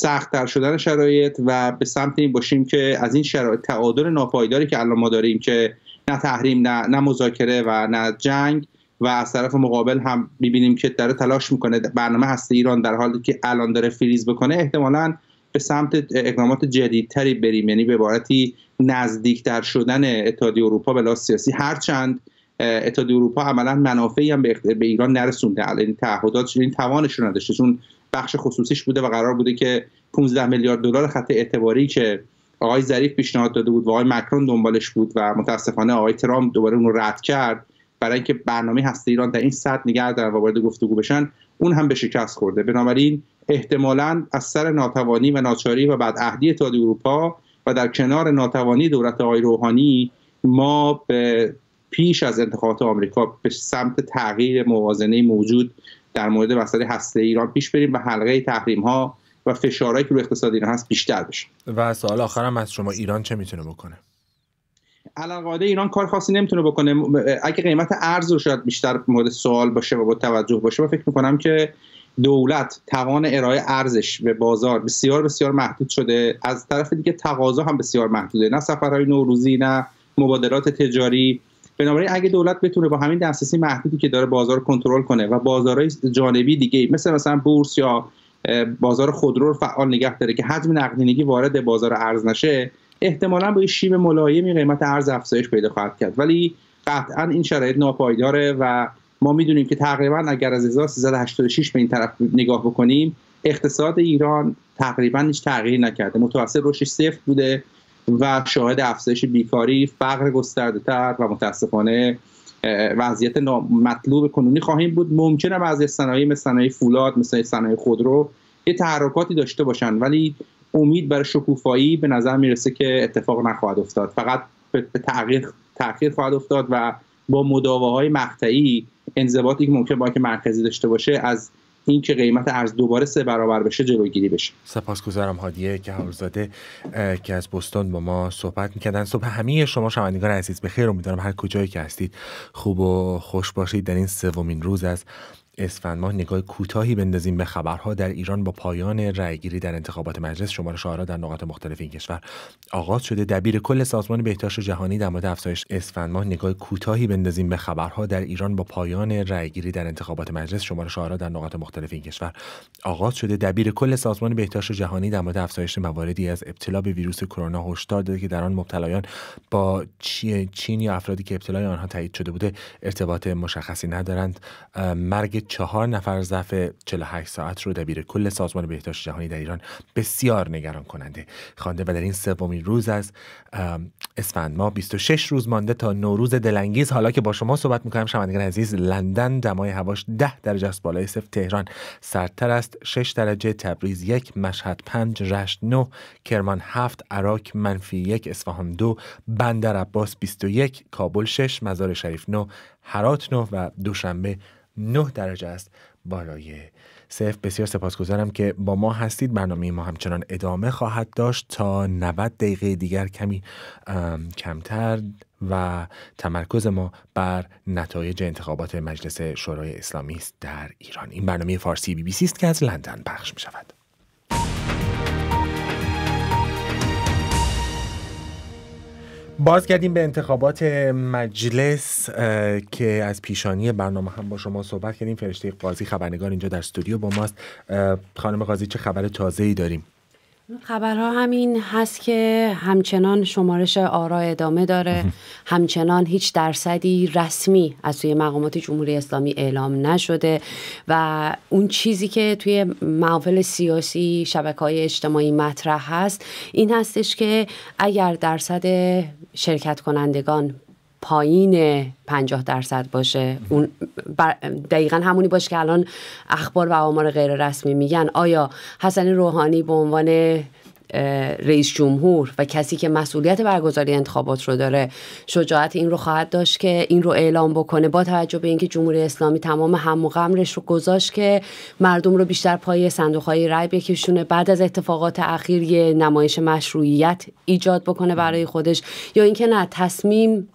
سخت در شدن شرایط و به سمت این باشیم که از این شرایط تعادل ناپایداری که الان ما داریم که نه تحریم نه, مذاکره و نه جنگ و از طرف مقابل هم میبینیم که داره تلاش میکنه برنامه هست ایران در حالی که الان داره فریز بکنه احتمالا به سمت اقدامات جدیدتری بریم یعنی به عبارتی نزدیکتر شدن اتحادیه اروپا به سیاسی هرچند اتحادیه اروپا عملا منافعی هم به ایران نرسونده این تعهدات این توانش رو چون بخش خصوصیش بوده و قرار بوده که 15 میلیارد دلار خط اعتباری که آقای ظریف پیشنهاد داده بود و آقای مکرون دنبالش بود و متاسفانه آقای ترامپ دوباره اون رو رد کرد برای اینکه برنامه هسته ایران در این سطح نگه در و وارد گفتگو بشن اون هم به شکست خورده بنابراین احتمالا از سر ناتوانی و ناچاری و بعد اهدی تادی اروپا و در کنار ناتوانی دولت آقای روحانی ما به پیش از انتخابات آمریکا به سمت تغییر موازنه موجود در مورد مسئله هسته ایران پیش بریم و حلقه تحریم ها و فشارهایی که رو اقتصاد ایران هست بیشتر بشه و سوال آخرم از شما ایران چه میتونه بکنه قاعده ایران کار خاصی نمیتونه بکنه اگه قیمت ارز رو شاید بیشتر مورد سوال باشه و با توجه باشه و فکر میکنم که دولت توان ارائه ارزش به بازار بسیار بسیار محدود شده از طرف دیگه تقاضا هم بسیار محدوده نه سفرهای نوروزی نه مبادرات تجاری بنابراین اگه دولت بتونه با همین دسترسی محدودی که داره بازار کنترل کنه و بازارهای جانبی دیگه مثل مثلا بورس یا بازار خودرو رو فعال نگه داره که حجم نقدینگی وارد بازار ارز نشه احتمالا با شیب ملایمی قیمت ارز افزایش پیدا خواهد کرد ولی قطعا این شرایط ناپایداره و ما میدونیم که تقریبا اگر از 1386 به این طرف نگاه بکنیم اقتصاد ایران تقریبا هیچ تغییر نکرده متوسط رشدش صفر بوده و شاهد افزایش بیکاری فقر گسترده تر و متاسفانه وضعیت مطلوب کنونی خواهیم بود ممکنه بعضی صنایع مثل صنایع فولاد مثل صنایع خودرو یه تحرکاتی داشته باشن ولی امید برای شکوفایی به نظر میرسه که اتفاق نخواهد افتاد فقط به تغییر تاخیر خواهد افتاد و با مداواهای مقطعی انضباطی که ممکن که مرکزی داشته باشه از اینکه قیمت ارز دوباره سه برابر بشه جلوگیری بشه سپاسگزارم هادیه حوزاده که از بستون با ما صحبت میکردن صبح همه شما شنوندگان عزیز به امیدوارم هر کجایی که هستید خوب و خوش باشید در این سومین روز از اسفند ماه نگاه کوتاهی بندازیم به خبرها در ایران با پایان رأیگیری در انتخابات مجلس شمار شعرا در نقاط مختلف این کشور آغاز شده دبیر کل سازمان بهداشت جهانی در مورد افزایش اسفند ماه نگاه کوتاهی بندازیم به خبرها در ایران با پایان رأیگیری در انتخابات مجلس شمار شعرا در نقاط مختلف این کشور آغاز شده دبیر کل سازمان بهداشت جهانی در مورد افزایش مواردی از ابتلا به ویروس کرونا هشدار داده که در آن مبتلایان با چین یا افرادی که ابتلای آنها تایید شده بوده ارتباط مشخصی ندارند مرگ چهار نفر ضعف 48 ساعت رو دبیر کل سازمان بهداشت جهانی در ایران بسیار نگران کننده خوانده و در این سومین روز از اسفند ما 26 روز مانده تا نوروز دلانگیز حالا که با شما صحبت میکنم دیگر عزیز لندن دمای هواش 10 درجه است بالای صفر تهران سردتر است 6 درجه تبریز یک مشهد 5 رشت 9 کرمان 7 عراق منفی 1 اصفهان 2 بندر عباس 21 کابل 6 مزار شریف 9 هرات 9 و دوشنبه 9 درجه است بالای صفر بسیار سپاسگزارم که با ما هستید برنامه ما همچنان ادامه خواهد داشت تا 90 دقیقه دیگر کمی کمتر و تمرکز ما بر نتایج انتخابات مجلس شورای اسلامی است در ایران این برنامه فارسی بی بی سی است که از لندن پخش می شود باز کردیم به انتخابات مجلس که از پیشانی برنامه هم با شما صحبت کردیم فرشته قاضی خبرنگار اینجا در استودیو با ماست خانم قاضی چه خبر تازه ای داریم خبرها همین هست که همچنان شمارش آرا ادامه داره همچنان هیچ درصدی رسمی از توی مقامات جمهوری اسلامی اعلام نشده و اون چیزی که توی محافل سیاسی شبکه های اجتماعی مطرح هست این هستش که اگر درصد شرکت کنندگان پایین 50 درصد باشه اون دقیقا همونی باشه که الان اخبار و آمار غیر رسمی میگن آیا حسن روحانی به عنوان رئیس جمهور و کسی که مسئولیت برگزاری انتخابات رو داره شجاعت این رو خواهد داشت که این رو اعلام بکنه با توجه به اینکه جمهوری اسلامی تمام هم و غمرش رو گذاشت که مردم رو بیشتر پای صندوق های رای بکشونه بعد از اتفاقات اخیر یه نمایش مشروعیت ایجاد بکنه برای خودش یا اینکه نه تصمیم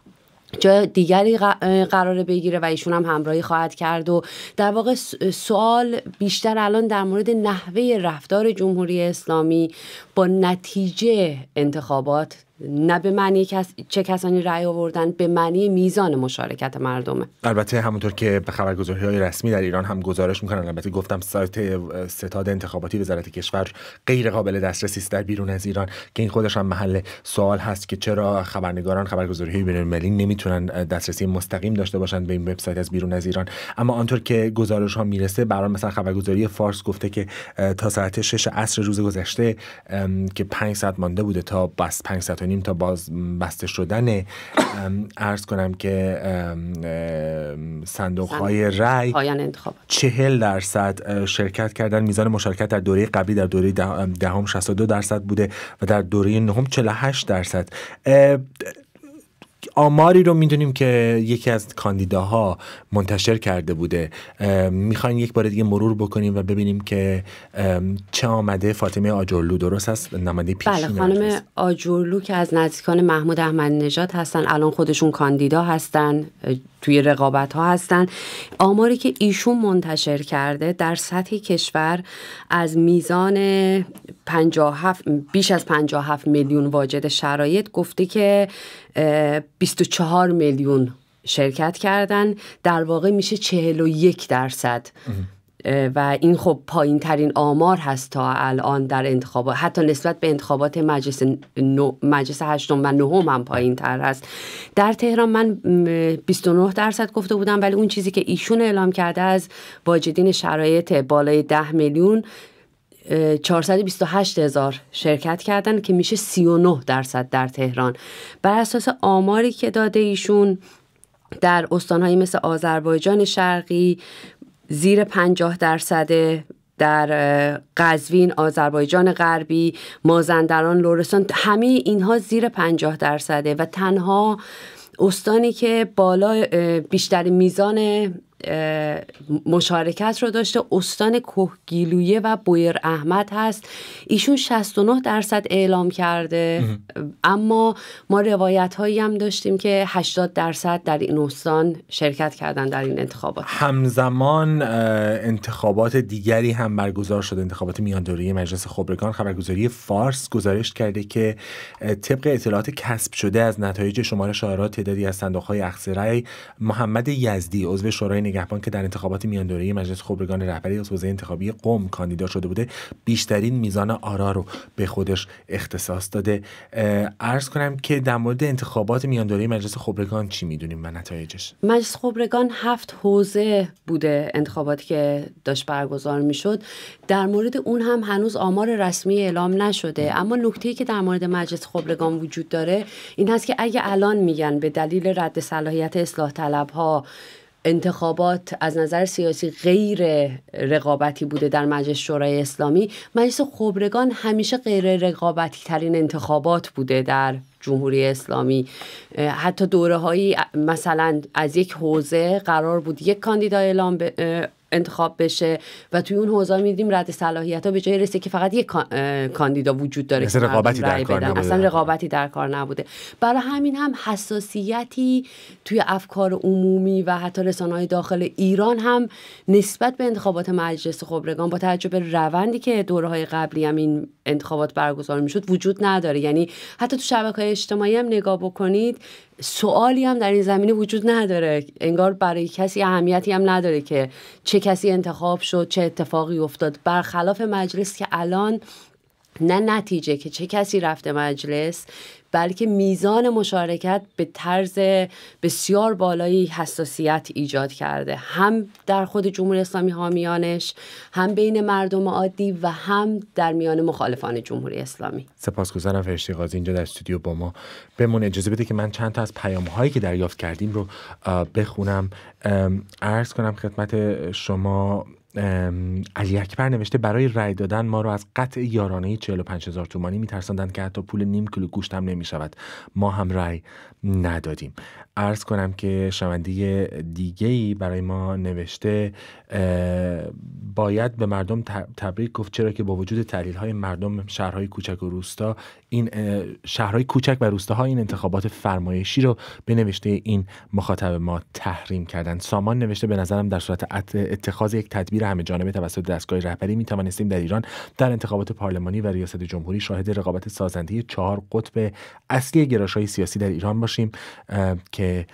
جای دیگری قراره بگیره و ایشون هم همراهی خواهد کرد و در واقع سوال بیشتر الان در مورد نحوه رفتار جمهوری اسلامی با نتیجه انتخابات نه به معنی کس... چه کسانی رأی آوردن به معنی میزان مشارکت مردمه البته همونطور که به خبرگزاری های رسمی در ایران هم گزارش میکنن البته گفتم سایت ستاد انتخاباتی وزارت کشور غیر قابل دسترسی است در بیرون از ایران که این خودش هم محل سوال هست که چرا خبرنگاران خبرگزاری های بین المللی نمیتونن دسترسی مستقیم داشته باشند به این وبسایت از بیرون از ایران اما آنطور که گزارش ها میرسه برای مثلا خبرگزاری فارس گفته که تا ساعت 6 عصر روز گذشته که 5 ساعت مانده بوده تا بس 5 ساعت تا باز بسته شدن ارز کنم که صندوق های رای چهل درصد شرکت کردن میزان مشارکت در دوره قبلی در دوره دهم ده 62 درصد بوده و در دوره نهم 48 درصد آماری رو میدونیم که یکی از کاندیداها منتشر کرده بوده میخوایم یک بار دیگه مرور بکنیم و ببینیم که چه آمده فاطمه آجرلو درست است نماینده پیشین بله خانم آجرلو که از نزدیکان محمود احمد نژاد هستن الان خودشون کاندیدا هستن توی رقابت ها هستن آماری که ایشون منتشر کرده در سطح کشور از میزان 57 بیش از 57 میلیون واجد شرایط گفته که 24 میلیون شرکت کردن در واقع میشه 41 درصد و این خب پایین ترین آمار هست تا الان در انتخابات حتی نسبت به انتخابات مجلس, نو، مجلس هشتم و نهم هم پایین تر هست در تهران من 29 درصد گفته بودم ولی اون چیزی که ایشون اعلام کرده از واجدین شرایط بالای 10 میلیون 428 هزار شرکت کردن که میشه 39 درصد در تهران بر اساس آماری که داده ایشون در استانهایی مثل آذربایجان شرقی زیر پنجاه درصد در قزوین آذربایجان غربی مازندران لورستان همه اینها زیر پنجاه درصده و تنها استانی که بالا بیشتر میزان مشارکت رو داشته استان کوهگیلویه و بویر احمد هست ایشون 69 درصد اعلام کرده اما ما روایت هایی هم داشتیم که 80 درصد در این استان شرکت کردن در این انتخابات همزمان انتخابات دیگری هم برگزار شده انتخابات میاندوری مجلس خبرگان خبرگزاری فارس گزارش کرده که طبق اطلاعات کسب شده از نتایج شماره شعرات تعدادی از صندوقهای اخصرای محمد یزدی عضو شورای نگهبان که در انتخابات دوره مجلس خبرگان رهبری از حوزه انتخابی قم کاندیدا شده بوده بیشترین میزان آرا رو به خودش اختصاص داده عرض کنم که در مورد انتخابات دوره مجلس خبرگان چی میدونیم و نتایجش مجلس خبرگان هفت حوزه بوده انتخاباتی که داشت برگزار میشد در مورد اون هم هنوز آمار رسمی اعلام نشده اما ای که در مورد مجلس خبرگان وجود داره این هست که اگه الان میگن به دلیل رد صلاحیت اصلاح طلب ها انتخابات از نظر سیاسی غیر رقابتی بوده در مجلس شورای اسلامی مجلس خبرگان همیشه غیر رقابتی ترین انتخابات بوده در جمهوری اسلامی حتی دوره هایی مثلا از یک حوزه قرار بود یک کاندیدا اعلام انتخاب بشه و توی اون حوزه میدیم رد صلاحیت ها به جای رسه که فقط یک کاندیدا وجود داره رقابتی در کار نبوده. اصلا رقابتی در کار نبوده برای همین هم حساسیتی توی افکار عمومی و حتی رسانه های داخل ایران هم نسبت به انتخابات مجلس خبرگان با تعجب روندی که دوره های قبلی هم این انتخابات برگزار میشد وجود نداره یعنی حتی تو شبکه های اجتماعی هم نگاه بکنید سوالی هم در این زمینه وجود نداره انگار برای کسی اهمیتی هم نداره که چه کسی انتخاب شد چه اتفاقی افتاد برخلاف مجلس که الان نه نتیجه که چه کسی رفته مجلس بلکه میزان مشارکت به طرز بسیار بالایی حساسیت ایجاد کرده هم در خود جمهوری اسلامی حامیانش هم بین مردم عادی و هم در میان مخالفان جمهوری اسلامی سپاسگزارم فرشتی قاضی اینجا در استودیو با ما بمون اجازه بده که من چند تا از پیام هایی که دریافت کردیم رو بخونم عرض کنم خدمت شما علی اکبر نوشته برای رأی دادن ما رو از قطع یارانه 45 هزار تومانی میترساندند که حتی پول نیم کیلو گوشت هم نمیشود ما هم رأی ندادیم ارز کنم که شنونده دیگه برای ما نوشته باید به مردم تبریک گفت چرا که با وجود تحلیل های مردم شهرهای کوچک و روستا این شهرهای کوچک و روستاها این انتخابات فرمایشی رو به نوشته این مخاطب ما تحریم کردن سامان نوشته به نظرم در صورت اتخاذ یک تدبیر همه جانبه توسط دستگاه رهبری می توانستیم در ایران در انتخابات پارلمانی و ریاست جمهوری شاهد رقابت سازنده چهار قطب اصلی گرایش های سیاسی در ایران باشیم که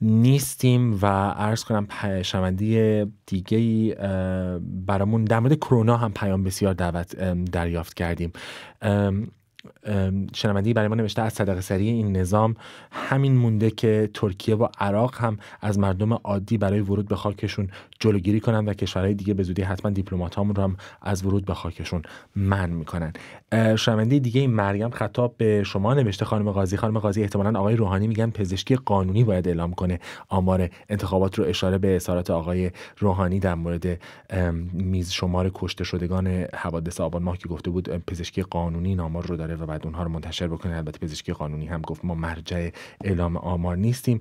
نیستیم و عرض کنم شنونده دیگه برامون در مورد کرونا هم پیام بسیار دعوت دریافت کردیم شنوندی برای ما نوشته از صدق سری این نظام همین مونده که ترکیه و عراق هم از مردم عادی برای ورود به خاکشون جلوگیری کنن و کشورهای دیگه به زودی حتما دیپلمات رو هم از ورود به خاکشون من میکنن شنونده دیگه مریم خطاب به شما نوشته خانم قاضی خانم قاضی احتمالا آقای روحانی میگن پزشکی قانونی باید اعلام کنه آمار انتخابات رو اشاره به اظهارات آقای روحانی در مورد میز شمار کشته شدگان حوادث آبان ماه که گفته بود پزشکی قانونی آمار رو داره و بعد اونها رو منتشر بکنه البته پزشکی قانونی هم گفت ما مرجع اعلام آمار نیستیم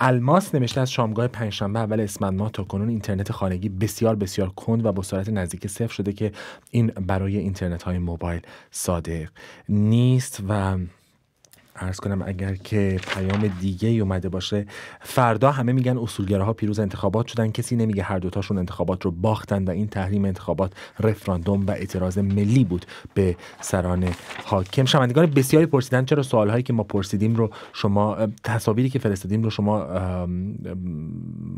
الماس نوشته از شامگاه پنجشنبه اول اسمت ما تا کنون اینترنت خانگی بسیار بسیار کند و با سرعت نزدیک صفر شده که این برای اینترنت های موبایل صادق نیست و ارز کنم اگر که پیام دیگه ای اومده باشه فردا همه میگن اصولگراها پیروز انتخابات شدن کسی نمیگه هر دوتاشون انتخابات رو باختن و این تحریم انتخابات رفراندوم و اعتراض ملی بود به سران حاکم شمندگان بسیاری پرسیدن چرا سوال هایی که ما پرسیدیم رو شما تصاویری که فرستادیم رو شما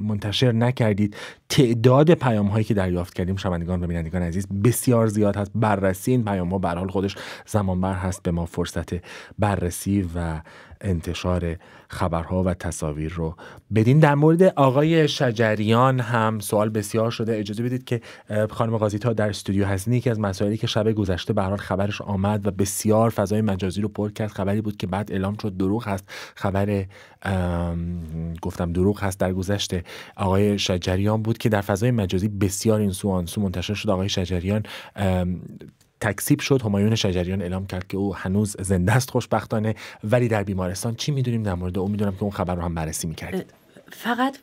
منتشر نکردید تعداد پیام هایی که دریافت کردیم شنوندگان و بینندگان عزیز بسیار زیاد هست بررسی این پیام ها خودش زمان بر هست به ما فرصت بررسی و انتشار خبرها و تصاویر رو بدین در مورد آقای شجریان هم سوال بسیار شده اجازه بدید که خانم قاضی در استودیو هستین یکی از مسائلی که شب گذشته به خبرش آمد و بسیار فضای مجازی رو پر کرد خبری بود که بعد اعلام شد دروغ هست خبر گفتم دروغ هست در گذشته آقای شجریان بود که در فضای مجازی بسیار این سو آن سو منتشر شد آقای شجریان تکسیب شد همایون شجریان اعلام کرد که او هنوز زنده است خوشبختانه ولی در بیمارستان چی میدونیم در مورد او میدونم که اون خبر رو هم بررسی میکردید فقط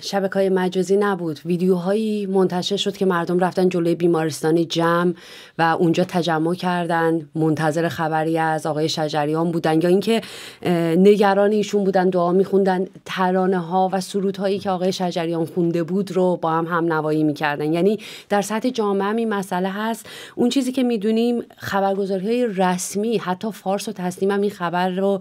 شبکه های مجازی نبود ویدیوهایی منتشر شد که مردم رفتن جلوی بیمارستان جمع و اونجا تجمع کردن منتظر خبری از آقای شجریان بودن یا اینکه نگران ایشون بودن دعا میخوندن ترانه ها و سرود هایی که آقای شجریان خونده بود رو با هم هم نوایی میکردن یعنی در سطح جامعه این مسئله هست اون چیزی که میدونیم خبرگزاری های رسمی حتی فارس و تسلیم هم این خبر رو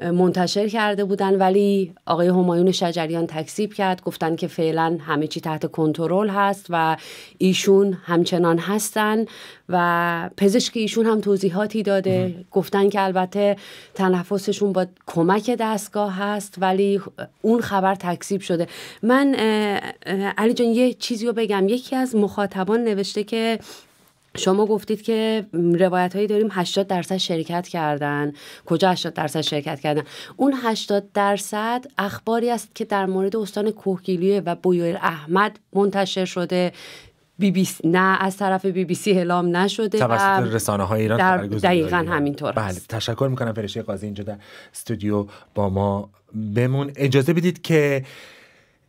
منتشر کرده بودن ولی آقای همایون شجریان تکسیب کرد گفتن که فعلا همه چی تحت کنترل هست و ایشون همچنان هستن و پزشک ایشون هم توضیحاتی داده گفتن که البته تنفسشون با کمک دستگاه هست ولی اون خبر تکسیب شده من علی جان یه چیزی رو بگم یکی از مخاطبان نوشته که شما گفتید که روایت هایی داریم 80 درصد شرکت کردن کجا 80 درصد شرکت کردن اون 80 درصد اخباری است که در مورد استان کوهگیلیه و بویر احمد منتشر شده بی بی نه از طرف بی بی سی اعلام نشده توسط رسانه در دقیقا همینطور بله تشکر میکنم فرشته قاضی اینجا در استودیو با ما بمون اجازه بدید که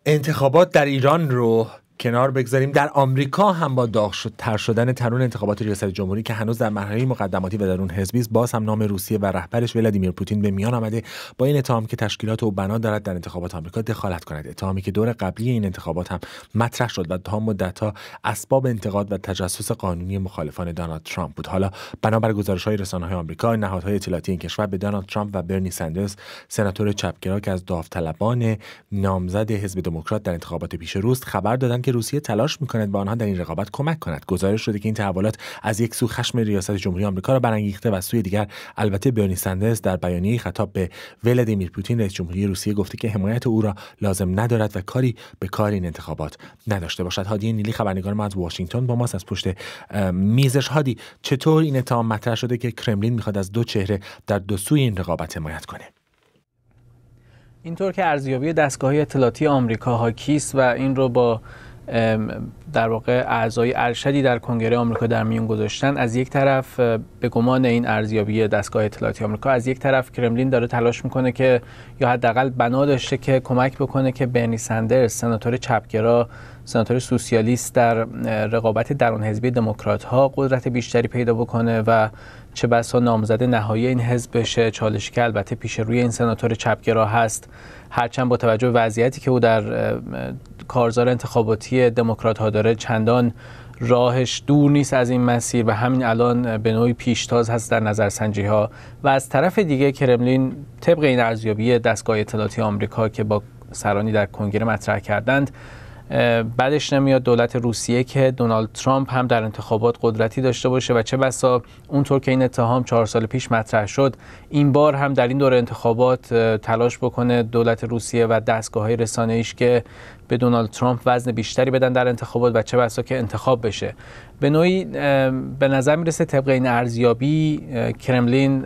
انتخابات در ایران رو کنار بگذاریم در آمریکا هم با داغ شد تر شدن ترون انتخابات ریاست جمهوری که هنوز در مرحله مقدماتی و درون حزبی است باز هم نام روسیه و رهبرش ولادیمیر پوتین به میان آمده با این اتهام که تشکیلات او بنا دارد در انتخابات آمریکا دخالت کند اتهامی که دور قبلی این انتخابات هم مطرح شد و تا مدتها اسباب انتقاد و تجسس قانونی مخالفان دانالد ترامپ بود حالا بنابر گزارش های رسانه های آمریکا نهادهای اطلاعاتی این کشور به دانالد ترامپ و برنی سندرز سناتور چپگرا که از داوطلبان نامزد حزب دموکرات در انتخابات پیش روست خبر دادند روسیه تلاش میکند به آنها در این رقابت کمک کند گزارش شده که این تحولات از یک سو خشم ریاست جمهوری آمریکا را برانگیخته و از سوی دیگر البته برنی سندرز در بیانیه خطاب به ولادیمیر پوتین رئیس جمهوری روسیه گفته که حمایت او را لازم ندارد و کاری به کار این انتخابات نداشته باشد هادی نیلی خبرنگار ما از واشنگتن با ماست از پشت میزش هادی چطور این اتهام مطرح شده که کرملین میخواد از دو چهره در دو سوی این رقابت حمایت کنه اینطور که ارزیابی دستگاه اطلاعاتی آمریکا ها کیست و این رو با در واقع اعضای ارشدی در کنگره آمریکا در میون گذاشتن از یک طرف به گمان این ارزیابی دستگاه اطلاعاتی آمریکا از یک طرف کرملین داره تلاش میکنه که یا حداقل بنا داشته که کمک بکنه که برنی سندرز سناتور چپگرا سناتور سوسیالیست در رقابت درون حزبی دموکرات ها قدرت بیشتری پیدا بکنه و چه بسا نامزد نهایی این حزب بشه چالش که البته پیش روی این سناتور چپگرا هست هرچند با توجه به وضعیتی که او در کارزار انتخاباتی دموکرات ها داره چندان راهش دور نیست از این مسیر و همین الان به نوعی پیشتاز هست در نظرسنجی ها و از طرف دیگه کرملین طبق این ارزیابی دستگاه اطلاعاتی آمریکا که با سرانی در کنگره مطرح کردند بعدش نمیاد دولت روسیه که دونالد ترامپ هم در انتخابات قدرتی داشته باشه و چه بسا اونطور که این اتهام چهار سال پیش مطرح شد این بار هم در این دور انتخابات تلاش بکنه دولت روسیه و دستگاه های رسانه ایش که به دونالد ترامپ وزن بیشتری بدن در انتخابات و چه بسا که انتخاب بشه به نوعی به نظر میرسه طبق این ارزیابی کرملین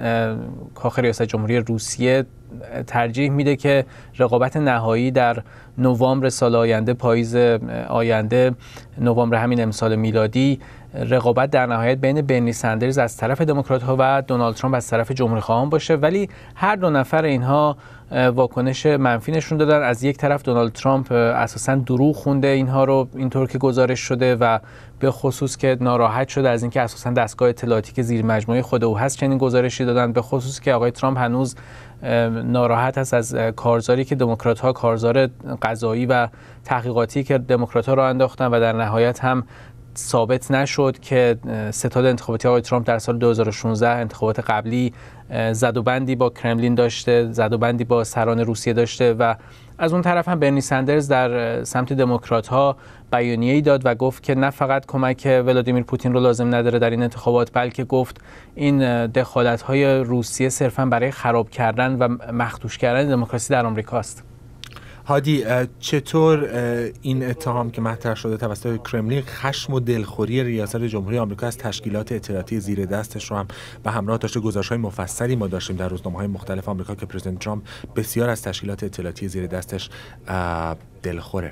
کاخ ریاست جمهوری روسیه ترجیح میده که رقابت نهایی در نوامبر سال آینده پاییز آینده نوامبر همین امسال میلادی رقابت در نهایت بین برنی سندرز از طرف دموکرات ها و دونالد ترامپ از طرف جمهوری خواهان باشه ولی هر دو نفر اینها واکنش منفی نشون دادن از یک طرف دونالد ترامپ اساسا دروغ خونده اینها رو اینطور که گزارش شده و به خصوص که ناراحت شده از اینکه اساسا دستگاه اطلاعاتی که زیر مجموعه خود او هست چنین گزارشی دادن به خصوص که آقای ترامپ هنوز ناراحت هست از کارزاری که دموکرات ها کارزار قضایی و تحقیقاتی که دموکرات ها را انداختن و در نهایت هم ثابت نشد که ستاد انتخاباتی آقای ترامپ در سال 2016 انتخابات قبلی زد و بندی با کرملین داشته زد و بندی با سران روسیه داشته و از اون طرف هم برنی سندرز در سمت دموکرات ها ای داد و گفت که نه فقط کمک ولادیمیر پوتین رو لازم نداره در این انتخابات بلکه گفت این دخالت های روسیه صرفا برای خراب کردن و مخدوش کردن دموکراسی در آمریکاست. هادی چطور این اتهام که مطرح شده توسط کرملین خشم و دلخوری ریاست جمهوری آمریکا از تشکیلات اطلاعاتی زیر دستش رو هم به همراه داشته گزارش های مفصلی ما داشتیم در روزنامه های مختلف آمریکا که پرزیدنت ترامپ بسیار از تشکیلات اطلاعاتی زیر دستش دلخوره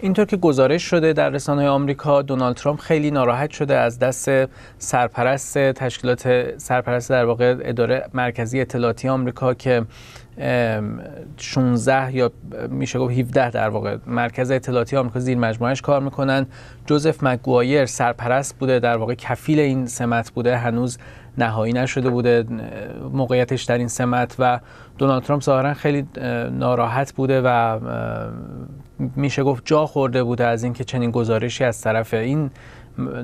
اینطور که گزارش شده در رسانه آمریکا دونالد ترامپ خیلی ناراحت شده از دست سرپرست تشکیلات سرپرست در واقع اداره مرکزی اطلاعاتی آمریکا که 16 یا میشه گفت 17 در واقع مرکز اطلاعاتی آمریکا زیر مجموعهش کار میکنن جوزف مگوایر سرپرست بوده در واقع کفیل این سمت بوده هنوز نهایی نشده بوده موقعیتش در این سمت و دونالد ترامپ ظاهرا خیلی ناراحت بوده و میشه گفت جا خورده بوده از اینکه چنین گزارشی از طرف این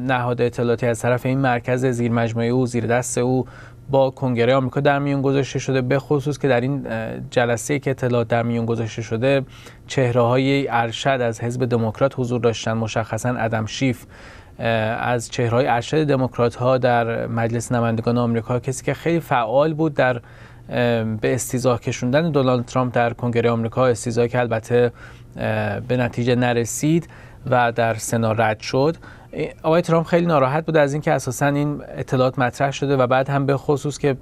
نهاد اطلاعاتی از طرف این مرکز زیر مجموعه او زیر دست او با کنگره آمریکا در میون گذاشته شده به خصوص که در این جلسه که اطلاعات در میون گذاشته شده چهره های ارشد از حزب دموکرات حضور داشتن مشخصا ادم شیف از چهره های ارشد دموکرات ها در مجلس نمایندگان آمریکا کسی که خیلی فعال بود در به استیزاه کشوندن دونالد ترامپ در کنگره آمریکا استیزاه که البته به نتیجه نرسید و در سنا رد شد آقای ترامپ خیلی ناراحت بود از اینکه اساسا این اطلاعات مطرح شده و بعد هم به خصوص که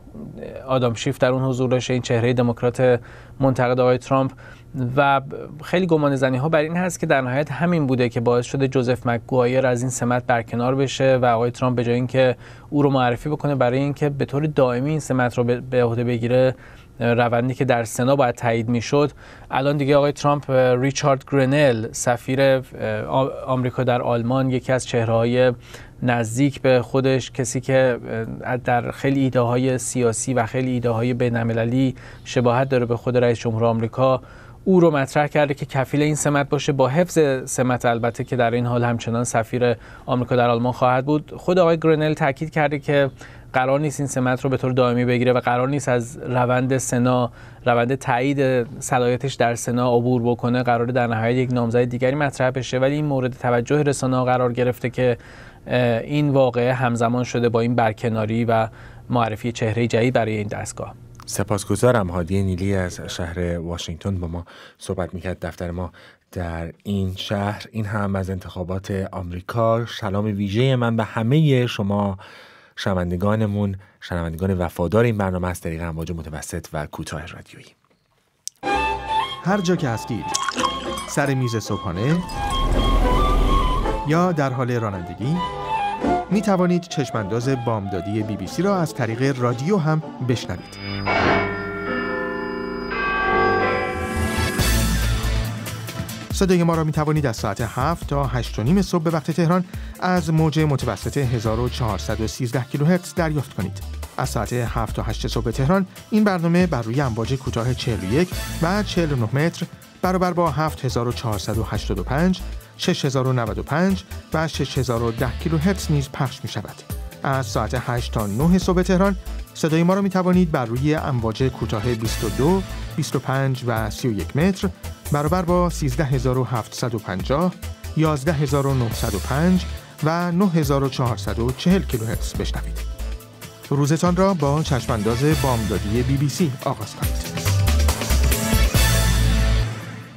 آدام شیف در اون حضور داشته این چهره دموکرات منتقد آقای ترامپ و خیلی گمان زنی ها بر این هست که در نهایت همین بوده که باعث شده جوزف مکگوایر از این سمت برکنار بشه و آقای ترامپ به جای اینکه او رو معرفی بکنه برای اینکه به طور دائمی این سمت رو به عهده بگیره روندی که در سنا باید تایید میشد الان دیگه آقای ترامپ ریچارد گرنل سفیر آمریکا در آلمان یکی از چهرههای نزدیک به خودش کسی که در خیلی ایده های سیاسی و خیلی ایده های بین شباهت داره به خود رئیس جمهور آمریکا او رو مطرح کرده که کفیل این سمت باشه با حفظ سمت البته که در این حال همچنان سفیر آمریکا در آلمان خواهد بود خود آقای گرنل تاکید کرده که قرار نیست این سمت رو به طور دائمی بگیره و قرار نیست از روند سنا روند تایید صلاحیتش در سنا عبور بکنه قرار در نهایت یک نامزد دیگری مطرح بشه ولی این مورد توجه رسانه قرار گرفته که این واقعه همزمان شده با این برکناری و معرفی چهره جدید برای این دستگاه سپاسگزارم هادی نیلی از شهر واشنگتن با ما صحبت میکرد دفتر ما در این شهر این هم از انتخابات آمریکا سلام ویژه من به همه شما شنوندگانمون شنوندگان وفادار این برنامه از طریق امواج متوسط و کوتاه رادیویی هر جا که هستید سر میز صبحانه یا در حال رانندگی می توانید چشمانداز بامدادی بی بی سی را از طریق رادیو هم بشنوید. صدای ما را می توانید از ساعت 7 تا 8 نیم صبح به وقت تهران از موج متوسط 1413 کیلوهرتز دریافت کنید. از ساعت 7 تا 8 صبح تهران این برنامه بر روی امواج کوتاه 41 و 49 متر برابر با 7485 6095 و 6010 کیلوهرتز نیز پخش می شود. از ساعت 8 تا 9 صبح تهران صدای ما را می توانید بر روی امواج کوتاه 22, 25 و 31 متر برابر با 13750 11905 و 9440 کیلوهرتز بشنوید. روزتان را با چشمانداز بامدادی بی بی سی آغاز کنید.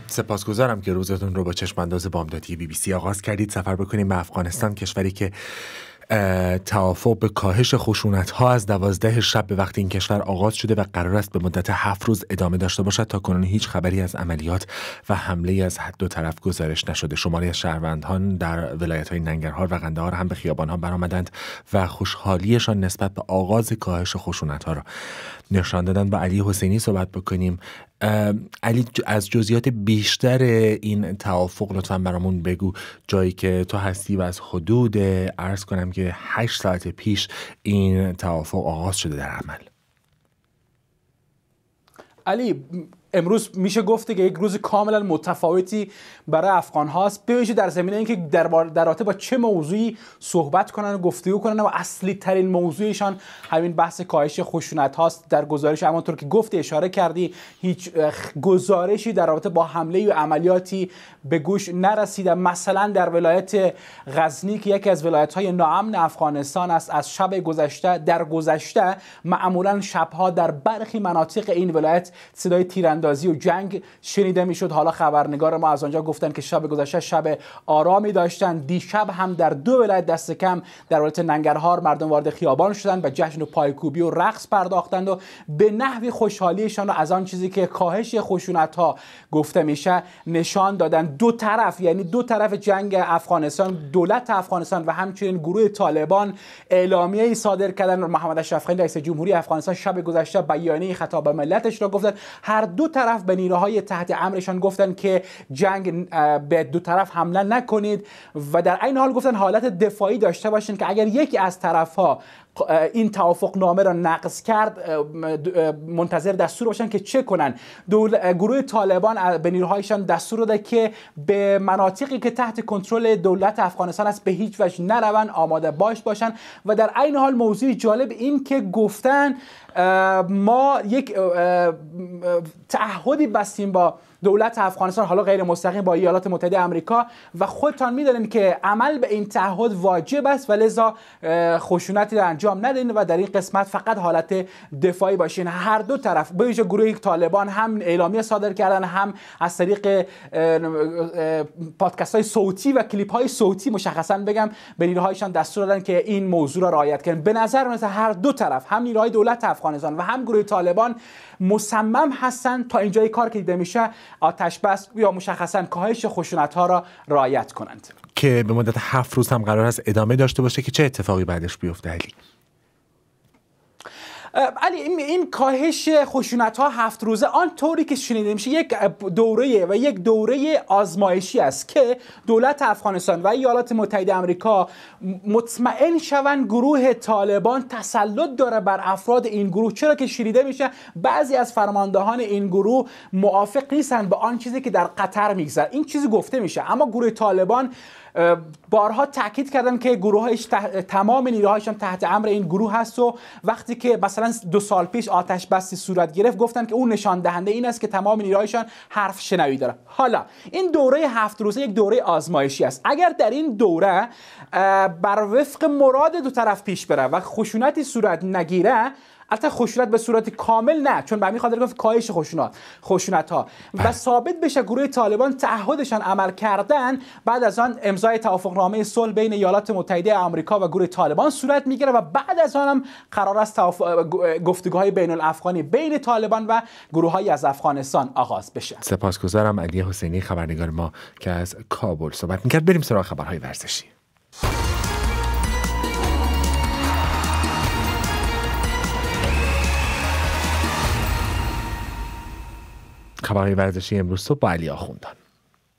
سپاسگزارم که روزتون رو با چشمانداز بامدادی بی بی سی آغاز کردید. سفر بکنیم به افغانستان کشوری که توافق به کاهش خشونت ها از دوازده شب به وقت این کشور آغاز شده و قرار است به مدت هفت روز ادامه داشته باشد تا کنون هیچ خبری از عملیات و حمله از دو طرف گزارش نشده شماری از شهروندان در ولایت های ننگرهار و قندهار هم به خیابان ها برآمدند و خوشحالیشان نسبت به آغاز کاهش خشونت ها را نشان دادن با علی حسینی صحبت بکنیم علی از جزئیات بیشتر این توافق لطفا برامون بگو جایی که تو هستی و از حدود عرض کنم که هشت ساعت پیش این توافق آغاز شده در عمل علی امروز میشه گفته که یک روز کاملا متفاوتی برای افغان هاست ببینید در زمینه اینکه در رابطه با چه موضوعی صحبت کنن و گفتگو کنن و اصلی ترین موضوعشان همین بحث کاهش خشونت هاست در گزارش همانطور که گفته اشاره کردی هیچ گزارشی در رابطه با حمله و عملیاتی به گوش نرسیده مثلا در ولایت غزنی که یکی از ولایت های ناامن افغانستان است از شب گذشته در گذشته معمولا شبها در برخی مناطق این ولایت صدای تیران اندازی و جنگ شنیده میشد حالا خبرنگار ما از آنجا گفتن که شب گذشته شب آرامی داشتن دیشب هم در دو ولایت دست کم در ولایت ننگرهار مردم وارد خیابان شدن و جشن و پایکوبی و رقص پرداختند و به نحوی خوشحالیشان و از آن چیزی که کاهش خشونت ها گفته میشه نشان دادن دو طرف یعنی دو طرف جنگ افغانستان دولت افغانستان و همچنین گروه طالبان اعلامیه صادر کردن محمد اشرف خانی رئیس جمهوری افغانستان شب گذشته بیانیه خطاب به ملتش را گفتن هر دو طرف به نیروهای تحت امرشان گفتن که جنگ به دو طرف حمله نکنید و در این حال گفتن حالت دفاعی داشته باشین که اگر یکی از طرفها این توافق نامه را نقض کرد منتظر دستور باشن که چه کنن گروه طالبان به نیروهایشان دستور داده که به مناطقی که تحت کنترل دولت افغانستان است به هیچ وجه نروند آماده باش باشن و در عین حال موضوع جالب این که گفتن ما یک تعهدی بستیم با دولت افغانستان حالا غیر مستقیم با ایالات متحده آمریکا و خودتان میدانید که عمل به این تعهد واجب است و لذا خشونتی را انجام ندین و در این قسمت فقط حالت دفاعی باشین هر دو طرف به ویژه گروه طالبان هم اعلامیه صادر کردن هم از طریق پادکست های صوتی و کلیپ های صوتی مشخصا بگم به نیروهایشان دستور دادن که این موضوع را رعایت کنن به نظر من هر دو طرف هم نیروهای دولت افغانستان و هم گروه طالبان مصمم هستن تا اینجای کار که دیده میشه آتش بس یا مشخصا کاهش خشونت ها را رعایت کنند که به مدت هفت روز هم قرار است ادامه داشته باشه که چه اتفاقی بعدش بیفته علی علی این, کاهش خشونت ها هفت روزه آن طوری که شنیده میشه یک دوره و یک دوره آزمایشی است که دولت افغانستان و ایالات متحده آمریکا مطمئن شوند گروه طالبان تسلط داره بر افراد این گروه چرا که شنیده میشه بعضی از فرماندهان این گروه موافق نیستند به آن چیزی که در قطر میگذره این چیزی گفته میشه اما گروه طالبان بارها تاکید کردن که گروهش تمام نیروهایشان تحت امر این گروه هست و وقتی که مثلا دو سال پیش آتش بسی صورت گرفت گفتن که اون نشان دهنده این است که تمام نیروهایشان حرف شنوی داره حالا این دوره هفت روزه یک دوره آزمایشی است اگر در این دوره بر وفق مراد دو طرف پیش بره و خشونتی صورت نگیره البته خشونت به صورت کامل نه چون به همین خاطر گفت کاهش خشونت خشونت ها و بله. ثابت بشه گروه طالبان تعهدشان عمل کردن بعد از آن امضای توافقنامه صلح بین ایالات متحده آمریکا و گروه طالبان صورت میگیره و بعد از آن هم قرار است توافق گفتگوهای بین الافغانی بین طالبان و گروههایی از افغانستان آغاز بشه سپاسگزارم علی حسینی خبرنگار ما که از کابل صحبت میکرد بریم سراغ خبرهای ورزشی خبرهای ورزشی امروز صبح با علی آخوندان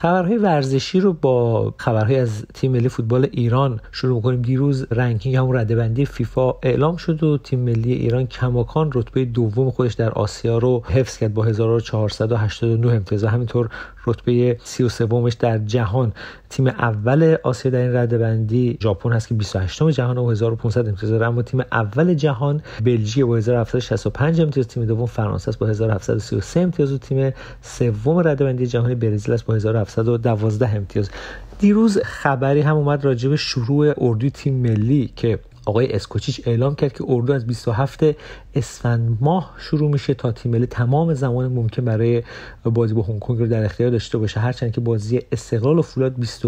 خبرهای ورزشی رو با خبرهای از تیم ملی فوتبال ایران شروع میکنیم دیروز رنکینگ همون ردهبندی فیفا اعلام شد و تیم ملی ایران کماکان رتبه دوم خودش در آسیا رو حفظ کرد با 1489 امتیاز همینطور رتبه 33 بومش در جهان تیم اول آسیا در این رده بندی ژاپن هست که 28 جهان و 1500 امتیاز داره اما تیم اول جهان بلژیک با 1765 امتیاز تیم دوم فرانسه است با 1733 امتیاز و تیم سوم بندی جهانی برزیل است با 1712 امتیاز دیروز خبری هم اومد راجع به شروع اردوی تیم ملی که آقای اسکوچیچ اعلام کرد که اردو از 27 اسفند ماه شروع میشه تا تیم تمام زمان ممکن برای بازی با هنگ کنگ رو در اختیار داشته باشه هرچند که بازی استقلال و فولاد 20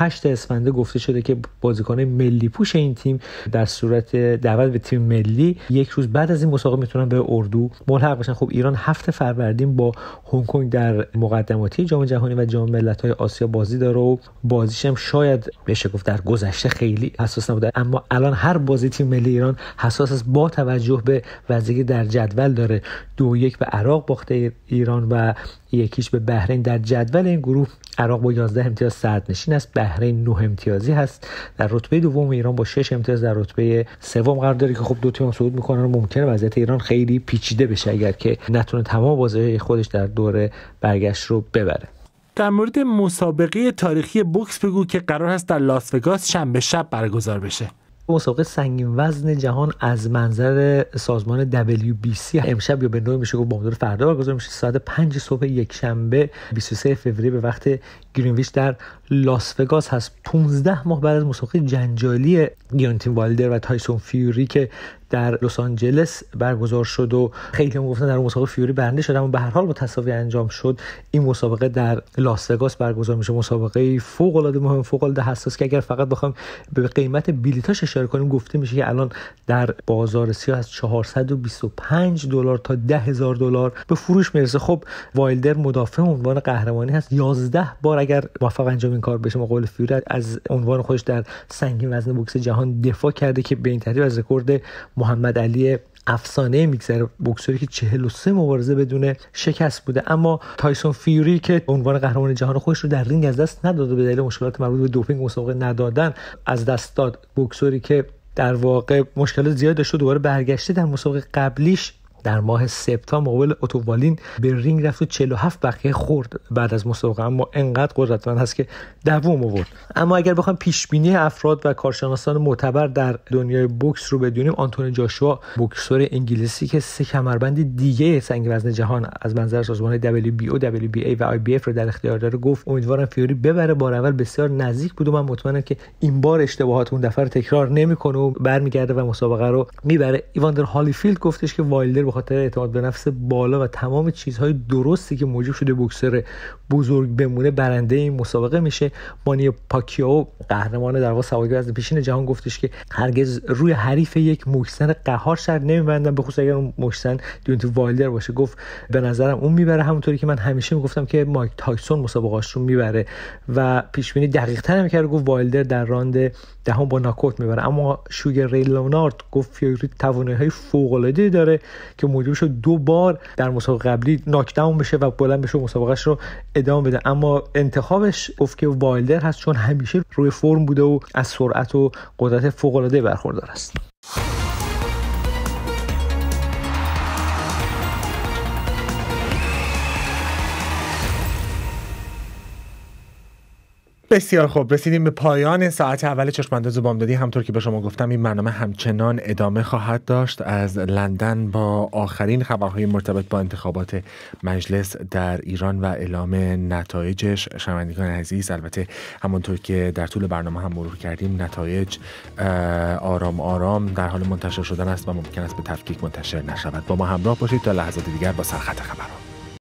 8 اسفنده گفته شده که بازیکن ملی پوش این تیم در صورت دعوت به تیم ملی یک روز بعد از این مسابقه میتونن به اردو ملحق بشن خب ایران هفته فروردین با هنگ کنگ در مقدماتی جام جهانی و جام ملت‌های آسیا بازی داره و بازیش هم شاید بشه گفت در گذشته خیلی حساس نبوده اما الان هر بازی تیم ملی ایران حساس است با توجه به وضعی در جدول داره دو یک به عراق باخته ایران و یکیش به بحرین در جدول این گروه عراق با 11 امتیاز صدر نشین است بحرین 9 امتیازی هست در رتبه دوم ایران با 6 امتیاز در رتبه سوم قرار داره که خب دو تیم صعود میکنن و ممکنه وضعیت ایران خیلی پیچیده بشه اگر که نتونه تمام بازی خودش در دور برگشت رو ببره در مورد مسابقه تاریخی بوکس بگو که قرار هست در لاس وگاس شنبه شب برگزار بشه مسابقه سنگین وزن جهان از منظر سازمان WBC امشب یا به نوعی میشه گفت بامداد فردا برگزار میشه ساعت 5 صبح یک شنبه 23 فوریه به وقت گرینویچ در لاس وگاس هست 15 ماه بعد از مسابقه جنجالی گیانتین والدر و تایسون فیوری که در لس آنجلس برگزار شد و خیلی هم گفتن در مسابقه فیوری برنده شد اما به هر حال با تساوی انجام شد این مسابقه در لاس وگاس برگزار میشه مسابقه فوق العاده مهم فوق العاده حساس که اگر فقط بخوام به قیمت بلیتاش اشاره کنیم گفته میشه که الان در بازار سیاه از 425 دلار تا 10000 دلار به فروش میرسه خب وایلدر مدافع عنوان قهرمانی هست 11 بار اگر موفق انجام این کار بشه ما فیوری از عنوان خودش در سنگین وزن بوکس جهان دفاع کرده که به این ترتیب از رکورد محمد علی افسانه میگذره بکسوری که 43 مبارزه بدون شکست بوده اما تایسون فیوری که عنوان قهرمان جهان خودش رو در رینگ از دست نداده به دلیل مشکلات مربوط به دوپینگ مسابقه ندادن از دست داد بکسوری که در واقع مشکلات زیاد داشت و دوباره برگشته در مسابقه قبلیش در ماه سپتامبر مقابل اتووالین به رینگ رفت و 47 بقیه خورد بعد از مسابقه اما انقدر قدرتمند هست که دوم آورد اما اگر بخوام پیش بینی افراد و کارشناسان معتبر در دنیای بوکس رو بدونیم آنتونی جاشوا بوکسور انگلیسی که سه کمربند دیگه سنگ وزن جهان از منظر سازمان WBO, WBA و IBF رو در اختیار داره گفت امیدوارم فیوری ببره بار اول بسیار نزدیک بود و من مطمئنم که این بار اشتباهات اون دفعه تکرار نمیکنه و برمیگرده و مسابقه رو میبره ایواندر هالیفیلد گفتش که وایلدر به خاطر اعتماد به نفس بالا و تمام چیزهای درستی که موجب شده بکسر بزرگ بمونه برنده این مسابقه میشه مانی پاکیو قهرمان در واقع سوابق پیشین جهان گفتش که هرگز روی حریف یک مکسن قهار سر نمیبندم به خصوص اگر اون مکسن دیونت وایلدر باشه گفت به نظرم اون میبره همونطوری که من همیشه میگفتم که مایک تایسون مسابقهاش رو میبره و پیش بینی دقیق تر میکرد گفت وایلدر در راند دهم با ناکوت میبره اما شوگر ری لونارد گفت فیوری توانایی های فوق العاده داره که موجب شد دو بار در مسابقه قبلی ناکداون بشه و بلند بشه و مسابقهش رو ادامه بده اما انتخابش که وایلدر هست چون همیشه روی فرم بوده و از سرعت و قدرت فوق العاده برخوردار است بسیار خوب رسیدیم به پایان ساعت اول چشمانداز بامدادی همطور که به شما گفتم این برنامه همچنان ادامه خواهد داشت از لندن با آخرین خبرهای مرتبط با انتخابات مجلس در ایران و اعلام نتایجش شنوندگان عزیز البته همانطور که در طول برنامه هم مرور کردیم نتایج آرام آرام در حال منتشر شدن است و ممکن است به تفکیک منتشر نشود با ما همراه باشید تا لحظات دیگر با سرخط خبران